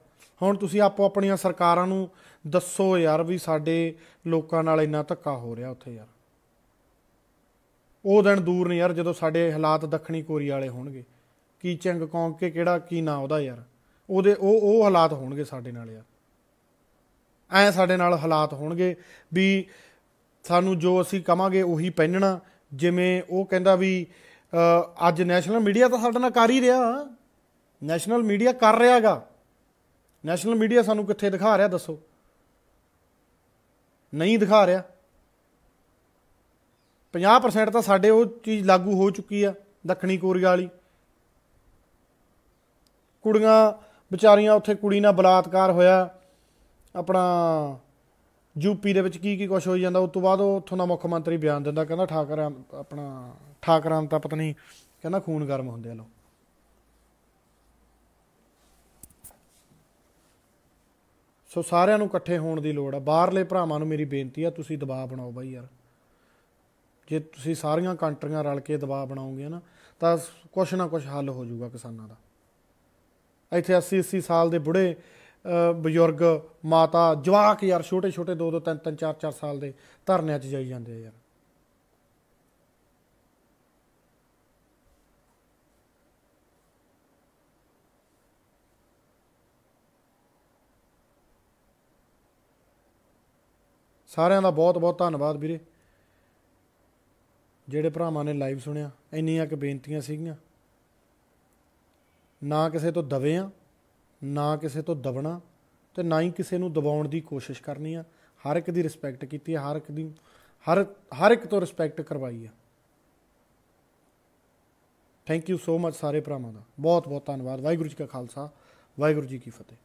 ਹੁਣ ਤੁਸੀਂ ਆਪੋ ਆਪਣੀਆਂ ਸਰਕਾਰਾਂ ਨੂੰ ਦੱਸੋ ਯਾਰ ਵੀ ਸਾਡੇ ਲੋਕਾਂ ਨਾਲ ਇੰਨਾ ਧੱਕਾ ਹੋ ਰਿਹਾ ਉੱਥੇ ਯਾਰ ਉਹ ਦਿਨ ਦੂਰ ਨਹੀਂ ਯਾਰ ਜਦੋਂ ਸਾਡੇ ਹਾਲਾਤ ਦੱਖਣੀ ਕੋਰੀਆ ਵਾਲੇ ਹੋਣਗੇ ਕੀ ਚੰਗ ਕੌਂਕ ਕੇ ਕਿਹੜਾ ਕੀ ਨਾਂ ਉਹਦਾ ਯਾਰ ਉਹਦੇ ਉਹ ਉਹ ਹਾਲਾਤ ਹੋਣਗੇ ਸਾਡੇ ਨਾਲ ਯਾਰ ਐ ਸਾਡੇ ਨਾਲ ਹਾਲਾਤ ਹੋਣਗੇ ਵੀ ਸਾਨੂੰ ਜੋ ਅਸੀਂ ਕਵਾਂਗੇ ਉਹੀ ਪਹਿਨਣਾ ਜਿਵੇਂ ਉਹ ਕਹਿੰਦਾ ਵੀ ਅੱਜ ਨੈਸ਼ਨਲ ਮੀਡੀਆ ਤਾਂ ਸਾਡੇ ਨਾਲ ਕਰ ਹੀ ਰਿਹਾ ਨੈਸ਼ਨਲ ਮੀਡੀਆ ਕਰ ਰਿਹਾਗਾ ਨੈਸ਼ਨਲ ਮੀਡੀਆ ਸਾਨੂੰ ਕਿੱਥੇ ਦਿਖਾ ਰਿਹਾ ਦੱਸੋ ਨਹੀਂ ਦਿਖਾ ਰਿਹਾ 50% ਤਾਂ ਸਾਡੇ ਉਹ ਚੀਜ਼ ਲਾਗੂ ਹੋ ਚੁੱਕੀ ਆ ਦੱਖਣੀ ਕੋਰੀਆ ਵਾਲੀ ਕੁੜੀਆਂ ਵਿਚਾਰੀਆਂ ਉੱਥੇ ਕੁੜੀ ਨਾਲ ਬਲਾਤਕਾਰ ਹੋਇਆ ਆਪਣਾ ਯੂਪੀ ਦੇ ਵਿੱਚ ਕੀ ਕੀ ਕੁਝ ਹੋ ਜਾਂਦਾ ਉਸ ਤੋਂ ਬਾਅਦ ਉਹ ਉੱਥੋਂ ਦਾ ਮੁੱਖ ਮੰਤਰੀ ਬਿਆਨ ਦਿੰਦਾ ਕਹਿੰਦਾ ਠਾਕਰ ਆਪਣਾ ਠਾਕਰਾਂ ਤਾਂ ਪਤਨੀ ਕਹਿੰਦਾ ਖੂਨ ਗਰਮ ਹੁੰਦੇ ਆ ਲੋ ਸੋ ਸਾਰਿਆਂ ਨੂੰ ਇਕੱਠੇ ਹੋਣ ਦੀ ਲੋੜ ਆ ਬਾਹਰਲੇ ਭਰਾਵਾਂ ਨੂੰ ਮੇਰੀ ਬੇਨਤੀ ਆ ਤੁਸੀਂ ਦਬਾਅ ਬਣਾਓ ਬਾਈ ਯਾਰ ਜੇ ਤੁਸੀਂ ਸਾਰੀਆਂ ਕੰਟਰੀਆਂ ਰਲ ਕੇ ਦਬਾਅ ਬਣਾਓਗੇ ਨਾ ਤਾਂ ਕੁਛ ਨਾ ਕੁਛ ਹੱਲ ਹੋ ਜਾਊਗਾ ਕਿਸਾਨਾਂ ਦਾ ਇੱਥੇ 80 80 ਸਾਲ ਦੇ ਬੁੜੇ ਬਜ਼ੁਰਗ ਮਾਤਾ ਜਵਾਕ ਯਾਰ ਛੋਟੇ ਛੋਟੇ 2 2 3 3 4 4 ਸਾਲ ਦੇ ਧਰਨਿਆਂ 'ਚ ਜਾਈ ਜਾਂਦੇ ਆ ਯਾਰ ਸਾਰਿਆਂ ਦਾ ਬਹੁਤ ਬਹੁਤ ਧੰਨਵਾਦ ਵੀਰੇ ਜਿਹੜੇ ਭਰਾਵਾਂ ਨੇ ਲਾਈਵ ਸੁਣਿਆ ਇੰਨੀਆਂ ਕਿ ਬੇਨਤੀਆਂ ਸੀਗੀਆਂ ਨਾ ਕਿਸੇ ਤੋਂ ਦਵੇ ਆ ਨਾ ਕਿਸੇ ਤੋਂ ਦਬਣਾ ਤੇ ਨਾ ਹੀ ਕਿਸੇ ਨੂੰ ਦਬਾਉਣ ਦੀ ਕੋਸ਼ਿਸ਼ ਕਰਨੀ ਆ ਹਰ ਇੱਕ ਦੀ ਰਿਸਪੈਕਟ ਕੀਤੀ ਆ ਹਰ ਇੱਕ ਦੀ ਹਰ ਹਰ ਇੱਕ ਤੋਂ ਰਿਸਪੈਕਟ ਕਰਵਾਈ ਆ ਥੈਂਕ ਯੂ ਸੋ ਮਚ ਸਾਰੇ ਭਰਾਵਾਂ ਦਾ ਬਹੁਤ ਬਹੁਤ ਧੰਨਵਾਦ ਵਾਹਿਗੁਰੂ ਜੀ ਕਾ ਖਾਲਸਾ ਵਾਹਿਗੁਰੂ ਜੀ ਕੀ ਫਤਿਹ